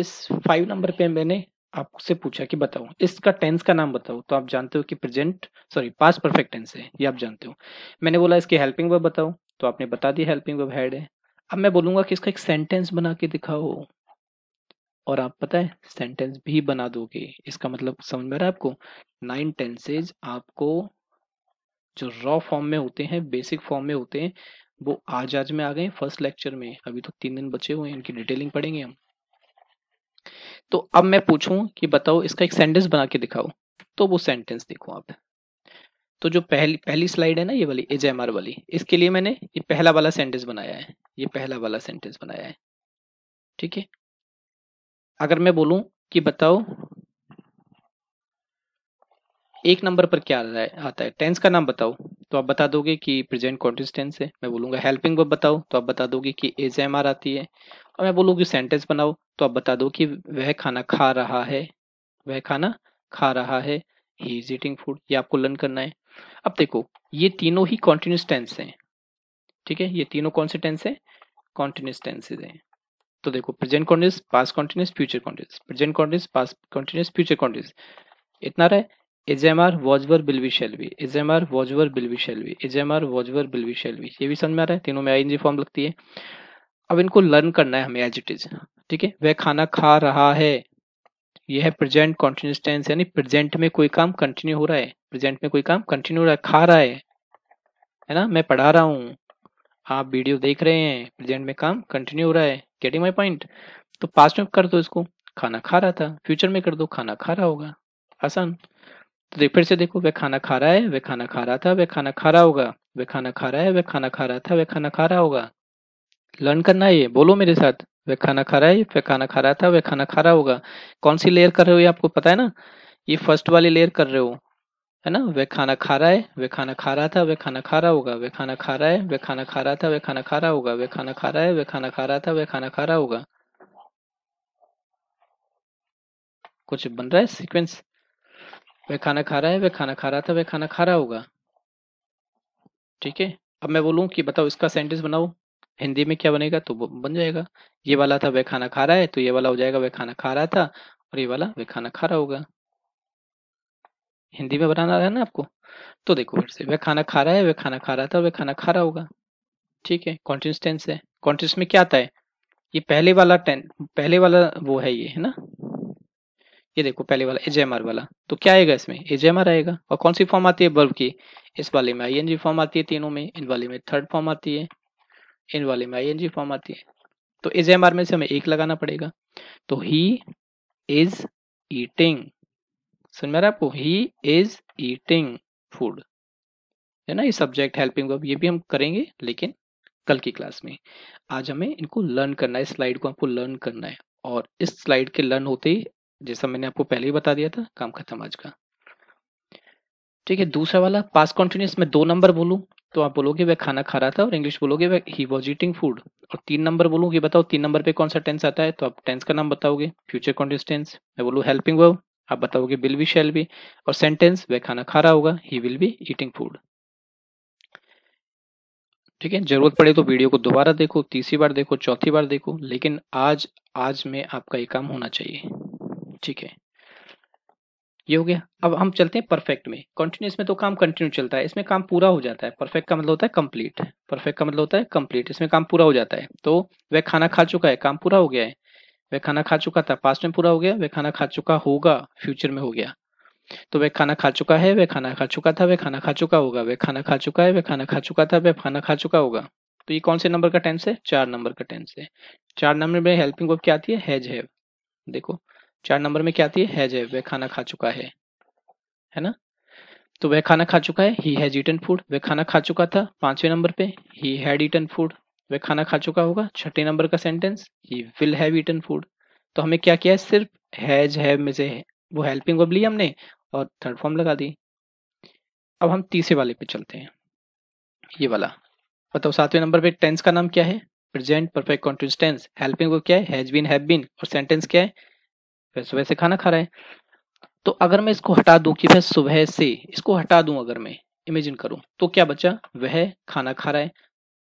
इस फाइव नंबर पे मैंने आपसे पूछा कि बताओ इसका टेंस का नाम बताओ तो आप जानते हो कि present sorry past perfect tense है ये आप जानते हो मैंने बोला इसकी हेल्पिंग वर्ब बताओ तो आपने बता दिया हेल्पिंग वर्ब हैड है अब मैं बोलूंगा कि इसका एक सेंटेंस बना के दिखाओ और आप पता है सेंटेंस भी बना दोगे इसका मतलब समझ में आ रहा है आपको नाइन टेंसेज आपको जो रॉ फॉर्म में होते हैं बेसिक फॉर्म में होते हैं वो आज आज में आ गए फर्स्ट लेक्चर में अभी तो तीन दिन बचे हुए हैं इनकी डिटेलिंग पढ़ेंगे हम तो अब मैं पूछूं कि बताओ इसका एक सेंटेंस बना के दिखाओ तो वो सेंटेंस देखो आप तो जो पहली पहली स्लाइड है ना ये वाली एजेमआर वाली इसके लिए मैंने ये पहला वाला सेंटेंस बनाया है ये पहला वाला सेंटेंस बनाया है ठीक है अगर मैं बोलूं कि बताओ एक नंबर पर क्या आता है टेंस का नाम बताओ तो आप बता दोगे कि प्रेजेंट कॉन्टिन्यूस टेंस है मैं बोलूंगा हेल्पिंग वर्ब बताओ तो आप बता दोगे कि एज एम आर आती है और मैं बोलूँगी सेंटेंस बनाओ तो आप बता दो कि वह खाना खा रहा है वह खाना खा रहा है ही इज ईटिंग फूड ये आपको लर्न करना है अब देखो ये तीनों ही कॉन्टिन्यूस टेंस हैं ठीक है ये तीनों कौन से टेंस हैं कॉन्टिन्यूस टेंसेज हैं तो देखो present continuous past continuous future continuous present continuous past continuous future continuous इतना रहे is am are was were will be shall be is am are was were will be shall be is am are was were will be shall be ये भी समझ में आ रहा है तीनों में आई एनजी फॉर्म लगती है अब इनको लर्न करना है हमें एज इट इज ठीक है वह खाना खा रहा है यह है प्रेजेंट कॉन्टिन्यूस टेंस यानी प्रेजेंट में कोई काम कंटिन्यू हो रहा है प्रेजेंट में कोई काम कंटिन्यू हो रहा है खा रहा है है ना मैं पढ़ा रहा हूँ आप वीडियो देख रहे हैं प्रेजेंट में काम कंटिन्यू हो रहा है गेटिंग माई पॉइंट तो पास्ट में कर दो इसको खाना खा रहा था फ्यूचर में कर दो खाना खा रहा होगा आसान तो देख फिर से देखो वह खाना खा रहा है वह खाना खा रहा था वह खाना खा रहा होगा वह खाना खा रहा है वह खाना खा रहा था वह खाना खा रहा होगा लर्न करना है ये बोलो मेरे साथ वे खाना खा रहा है वह खाना खा रहा था वह खाना खा रहा होगा कौन सी लेयर कर रहे हो ये आपको पता है ना ये फर्स्ट वाली लेयर कर रहे हो है ना वह खाना खा रहा है वे खाना खा रहा था वह खाना खा रहा होगा वे खाना खा रहा है वे खाना खा रहा था वह खाना खा रहा होगा वे खाना खा रहा है वे खाना खा रहा था वह खाना खा रहा होगा कुछ बन रहा है सीक्वेंस वह खाना खा रहा है वह खाना खा रहा था वह खाना खा रहा होगा ठीक है अब मैं बोलूं कि बताओ इसका सेंटेंस बनाओ हिंदी में क्या बनेगा तो बन जाएगा ये वाला था वह खाना खा रहा है तो ये वाला हो जाएगा वह खाना खा रहा था और ये वाला वह खाना खा रहा होगा हिंदी में बनाना है ना आपको तो देखो फिर से वह खाना खा रहा है वह खाना खा रहा था वह खाना खा रहा होगा ठीक है कॉन्टिन्यूस टेंस है कॉन्टिन्यूस में क्या आता है ये पहले वाला टेन पहले वाला वो है ये है ना ये देखो पहले वाला आर वाला तो क्या आएगा इसमें एजेमआर आएगा और कौन सी फॉर्म आती है बल्ब की इस वाले में आईएनजी फॉर्म आती है तीनों में इन वाले में थर्ड फॉर्म आती है इन वाले में आई फॉर्म आती है तो इज एम आर में से हमें एक लगाना पड़ेगा तो ही इज ईटिंग सुन मेरा आपको ही इज ईटिंग फूड है ना ये सब्जेक्ट हेल्पिंग वर्ब ये भी हम करेंगे लेकिन कल की क्लास में आज हमें इनको लर्न करना है स्लाइड को आपको लर्न करना है और इस स्लाइड के लर्न होते ही जैसा मैंने आपको पहले ही बता दिया था काम खत्म आज का ठीक है दूसरा वाला पास कॉन्टिन्यूस में दो नंबर बोलूँ तो आप बोलोगे वह खाना खा रहा था और इंग्लिश बोलोगे वह ही वॉज ईटिंग फूड और तीन नंबर बोलूँगी बताओ तीन नंबर पे कौन सा टेंस आता है तो आप टेंस का नाम बताओगे फ्यूचर कॉन्टिन्यूस टेंस मैं बोलूँ हेल्पिंग वर्ब आप बताओगे बिल भी शेल बी और सेंटेंस वह खाना खा रहा होगा he will be eating food ठीक है जरूरत पड़े तो वीडियो को दोबारा देखो तीसरी बार देखो चौथी बार देखो लेकिन आज आज में आपका ये काम होना चाहिए ठीक है ये हो गया अब हम चलते हैं परफेक्ट में कंटिन्यूस में तो काम कंटिन्यू चलता है इसमें काम पूरा हो जाता है परफेक्ट का मतलब होता है कंप्लीट परफेक्ट का मतलब होता है कंप्लीट इसमें काम पूरा हो जाता है तो वह खाना खा चुका है काम पूरा हो गया है वह खाना खा चुका था पास्ट में पूरा हो गया वह खाना खा चुका होगा फ्यूचर में हो गया तो वह खाना खा चुका है वह खाना खा चुका था वह खाना खा चुका होगा वह खाना खा चुका है वह खाना खा चुका था वह खाना खा चुका होगा तो ये कौन से नंबर का टेंस है चार नंबर का टेंस है चार नंबर में हेल्पिंग वर्ब क्या आती है हैज हैव देखो चार नंबर में क्या आती है वह खाना खा चुका है है ना तो वह खाना खा चुका है ही हैज ईटन फूड वह खाना खा चुका था पांचवें नंबर पे ही हैड ईटन फूड वह खाना खा चुका होगा छठे नंबर का sentence he will have eaten food तो हमें क्या किया है सिर्फ हैज हैव में से वो हेल्पिंग वर्ब ली हमने और थर्ड फॉर्म लगा दी अब हम तीसरे वाले पे चलते हैं ये वाला बताओ सातवें नंबर पे टेंस का नाम क्या है present perfect continuous tense helping verb क्या है हैज बीन हैव बीन और सेंटेंस क्या है फिर सुबह से खाना खा रहा है तो अगर मैं इसको हटा दूं कि वह सुबह से इसको हटा दूं अगर मैं इमेजिन करूं तो क्या बचा वह खाना खा रहा है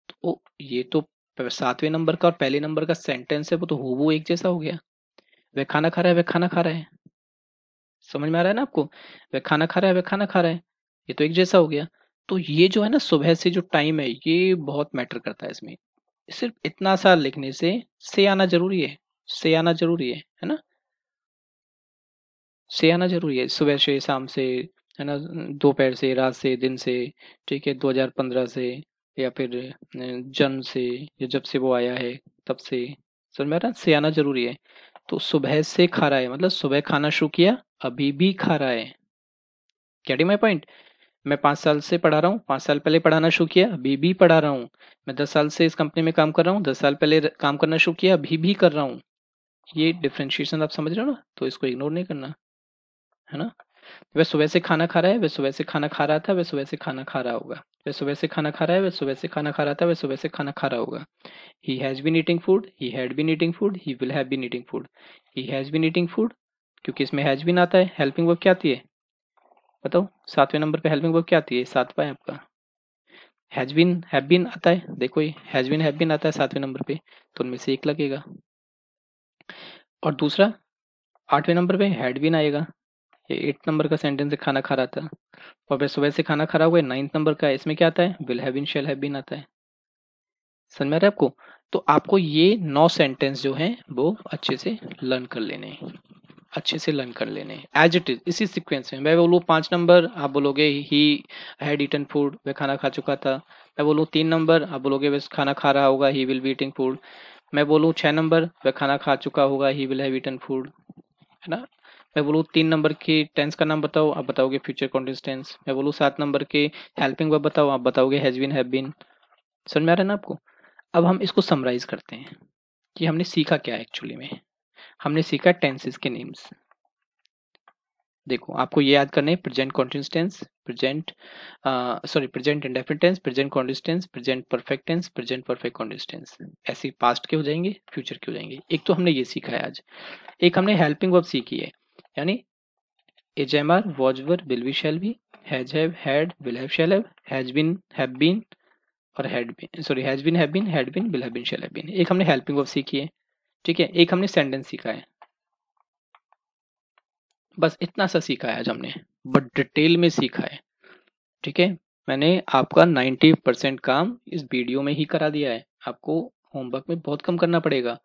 तो ये तो सातवें नंबर का और पहले नंबर का सेंटेंस है वो तो हुबू एक जैसा हो गया वह खाना खा रहा है वह खाना खा रहा है समझ में आ रहा है ना आपको वह खाना खा रहा है वह खाना खा रहा है ये तो एक जैसा हो गया तो ये जो है ना सुबह से जो टाइम है ये बहुत मैटर करता है इसमें सिर्फ इतना सा लिखने से से आना जरूरी है से आना जरूरी है है ना से आना जरूरी है सुबह से शाम से है ना दोपहर से रात से दिन से ठीक है 2015 से या फिर जन्म से या जब से वो आया है तब से सर मेरा से आना जरूरी है तो सुबह से खा रहा है मतलब सुबह खाना शुरू किया अभी भी खा रहा है डी माई पॉइंट मैं पांच साल से पढ़ा रहा हूँ पांच साल पहले पढ़ाना शुरू किया अभी भी पढ़ा रहा हूँ मैं दस साल से इस कंपनी में काम कर रहा हूँ दस साल पहले काम करना शुरू किया अभी भी कर रहा हूँ ये डिफ्रेंशिएशन आप समझ रहे हो ना तो इसको इग्नोर नहीं करना है ना वह सुबह से खाना खा रहा है वह सुबह से खाना खा रहा था वह सुबह से खाना खा रहा होगा वह सुबह से खाना खा रहा है वह सुबह से खाना खा रहा था वह सुबह से खाना खा रहा होगा he has been eating food he had been eating food he will have been eating food he has been eating food क्योंकि इसमें हैज बीन आता है हेल्पिंग वर्ब क्या आती है बताओ सातवें नंबर पे हेल्पिंग वर्ब क्या आती है सात पाए आपका हैज बीन हैव बीन आता है देखो ये हैज बीन हैव बीन आता है सातवें नंबर पे तो उनमें से एक लगेगा और दूसरा आठवें नंबर पे हैड बीन आएगा ये एट नंबर का सेंटेंस है खाना खा रहा था और तो फिर सुबह से खाना खा रहा हुआ है नाइन्थ नंबर का इसमें क्या आता है will have been shall have been आता है समझ में आ रहा है आपको तो आपको ये नौ सेंटेंस जो हैं वो अच्छे से लर्न कर लेने अच्छे से लर्न कर लेने एज इट इज इसी सिक्वेंस में मैं बोलूँ पाँच नंबर आप बोलोगे ही हैड ईटन फूड वह खाना खा चुका था मैं बोलूँ तीन नंबर आप बोलोगे वह खाना खा रहा होगा he will be eating food मैं बोलूँ छः नंबर वह खाना खा चुका होगा he will have eaten food है ना मैं बोलूँ तीन नंबर के टेंस का नाम बताओ आप बताओगे फ्यूचर कॉन्टिन्यूस टेंस मैं बोलूँ सात नंबर के हेल्पिंग वर्ब बताओ आप बताओगे हैज़ बीन हैव बीन समझ में आ रहा है ना आपको अब हम इसको समराइज करते हैं कि हमने सीखा क्या एक्चुअली में हमने सीखा टेंसेस के नेम्स देखो आपको ये याद करना है present continuous tense present sorry present indefinite tense present continuous tense present perfect tense present perfect continuous tense ऐसे पास्ट के हो जाएंगे फ्यूचर के हो जाएंगे एक तो हमने ये सीखा है आज एक हमने हेल्पिंग वर्ब सीखी है यानी is am are was were will be shall be has have had will have shall have has been have been और had been sorry has been have been had been will have been shall have been एक हमने helping verb सीखी है ठीक है एक हमने sentence सीखा है बस इतना सा सीखा है आज हमने बट डिटेल में सीखा है ठीक है मैंने आपका 90 काम इस वीडियो में ही करा दिया है आपको होमवर्क में बहुत कम करना पड़ेगा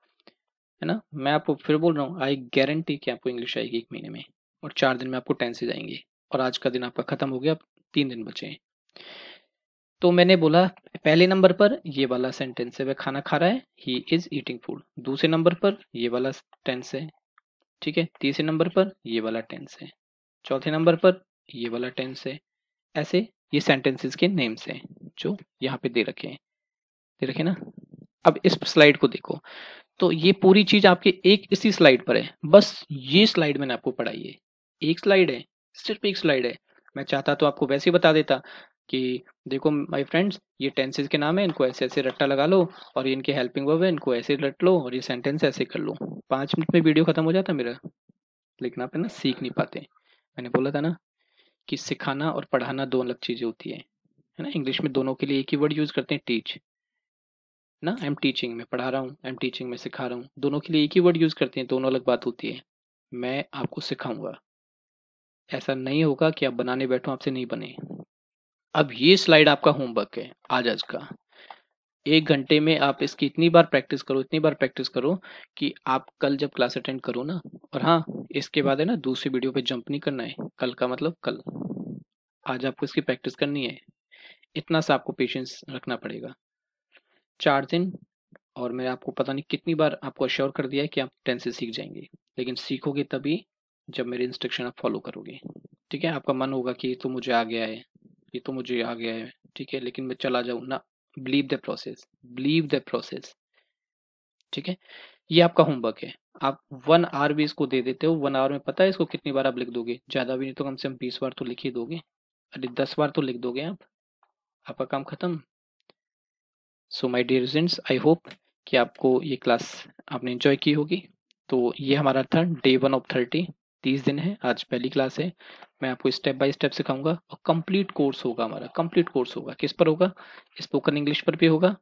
है ना मैं आपको फिर बोल रहा हूँ आई गारंटी कि आपको इंग्लिश आएगी एक महीने में और चार दिन में आपको टेंसेज आएंगे और आज का दिन आपका खत्म हो गया अब तीन दिन बचे हैं तो मैंने बोला पहले नंबर पर ये वाला सेंटेंस है वह खाना खा रहा है ही इज ईटिंग फूड दूसरे नंबर पर ये वाला टेंस है ठीक है तीसरे नंबर पर ये वाला टेंस है चौथे नंबर पर ये वाला टेंस है ऐसे ये सेंटेंसेस के नेम्स हैं जो यहाँ पे दे रखे हैं दे रखे ना अब इस स्लाइड को देखो तो ये पूरी चीज आपके एक इसी स्लाइड पर है बस ये स्लाइड मैंने आपको पढ़ाई है एक स्लाइड है सिर्फ एक स्लाइड है मैं चाहता तो आपको वैसे ही बता देता कि देखो माय फ्रेंड्स ये टेंसेज के नाम है इनको ऐसे ऐसे रट्टा लगा लो और इनके हेल्पिंग वर्ब है इनको ऐसे रट लो और ये सेंटेंस ऐसे कर लो पाँच मिनट में वीडियो खत्म हो जाता मेरा लेकिन आप है ना सीख नहीं पाते मैंने बोला था ना कि सिखाना और पढ़ाना दो अलग चीज़ें होती है है ना इंग्लिश में दोनों के लिए एक ही वर्ड यूज़ करते हैं टीच ना आई एम टीचिंग मैं पढ़ा रहा हूँ आई एम टीचिंग मैं सिखा रहा हूँ दोनों के लिए एक ही वर्ड यूज़ करते हैं दोनों अलग बात होती है मैं आपको सिखाऊंगा ऐसा नहीं होगा कि आप बनाने बैठो आपसे नहीं बने अब ये स्लाइड आपका होमवर्क है आज आज का एक घंटे में आप इसकी इतनी बार प्रैक्टिस करो इतनी बार प्रैक्टिस करो कि आप कल जब क्लास अटेंड करो ना और हाँ इसके बाद है ना दूसरी वीडियो पे जंप नहीं करना है कल का मतलब कल आज आपको इसकी प्रैक्टिस करनी है इतना सा आपको पेशेंस रखना पड़ेगा चार दिन और मैं आपको पता नहीं कितनी बार आपको अश्योर कर दिया है कि आप टेन से सीख जाएंगे लेकिन सीखोगे तभी जब मेरे इंस्ट्रक्शन आप फॉलो करोगे ठीक है आपका मन होगा कि ये तो मुझे आ गया है ये तो मुझे आ गया है ठीक है लेकिन मैं चला जाऊँ ना believe the process believe the process ठीक है ये आपका होमवर्क है आप वन आवर भी इसको दे देते हो वन आवर में पता है इसको कितनी बार आप लिख दोगे ज़्यादा भी नहीं तो कम से कम बीस बार तो लिख ही दोगे अरे दस बार तो लिख दोगे आप आपका काम खत्म so my dear students I hope कि आपको ये क्लास आपने एंजॉय की होगी तो ये हमारा था डे वन ऑफ थर्टी तीस दिन है आज पहली क्लास है मैं आपको स्टेप बाय स्टेप सिखाऊंगा और कंप्लीट कोर्स होगा हमारा कंप्लीट कोर्स होगा किस पर होगा स्पोकन इंग्लिश पर भी होगा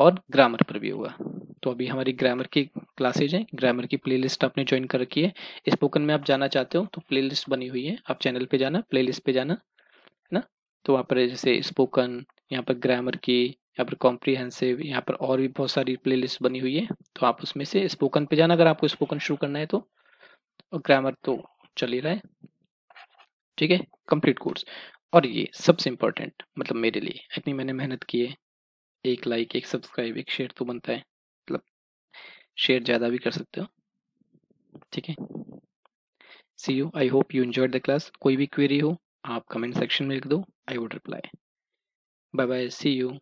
और ग्रामर पर भी होगा तो अभी हमारी ग्रामर की क्लासेज हैं ग्रामर की प्लेलिस्ट आपने ज्वाइन कर रखी है स्पोकन में आप जाना चाहते हो तो प्लेलिस्ट बनी हुई है आप चैनल पे जाना प्लेलिस्ट पे जाना है ना तो वहाँ पर जैसे स्पोकन यहाँ पर ग्रामर की यहाँ पर कॉम्प्रीहेंसिव यहाँ पर और भी बहुत सारी प्लेलिस्ट बनी हुई है तो आप उसमें से स्पोकन पे जाना अगर आपको स्पोकन शुरू करना है तो ग्रामर तो चल ही रहा है ठीक है कंप्लीट कोर्स और ये सबसे इम्पोर्टेंट मतलब मेरे लिए इतनी मैंने मेहनत की है एक लाइक एक सब्सक्राइब एक शेयर तो बनता है मतलब शेयर ज़्यादा भी कर सकते हो ठीक है see you I hope you enjoy the class कोई भी क्वेरी हो आप कमेंट सेक्शन में लिख दो I would reply
bye bye see you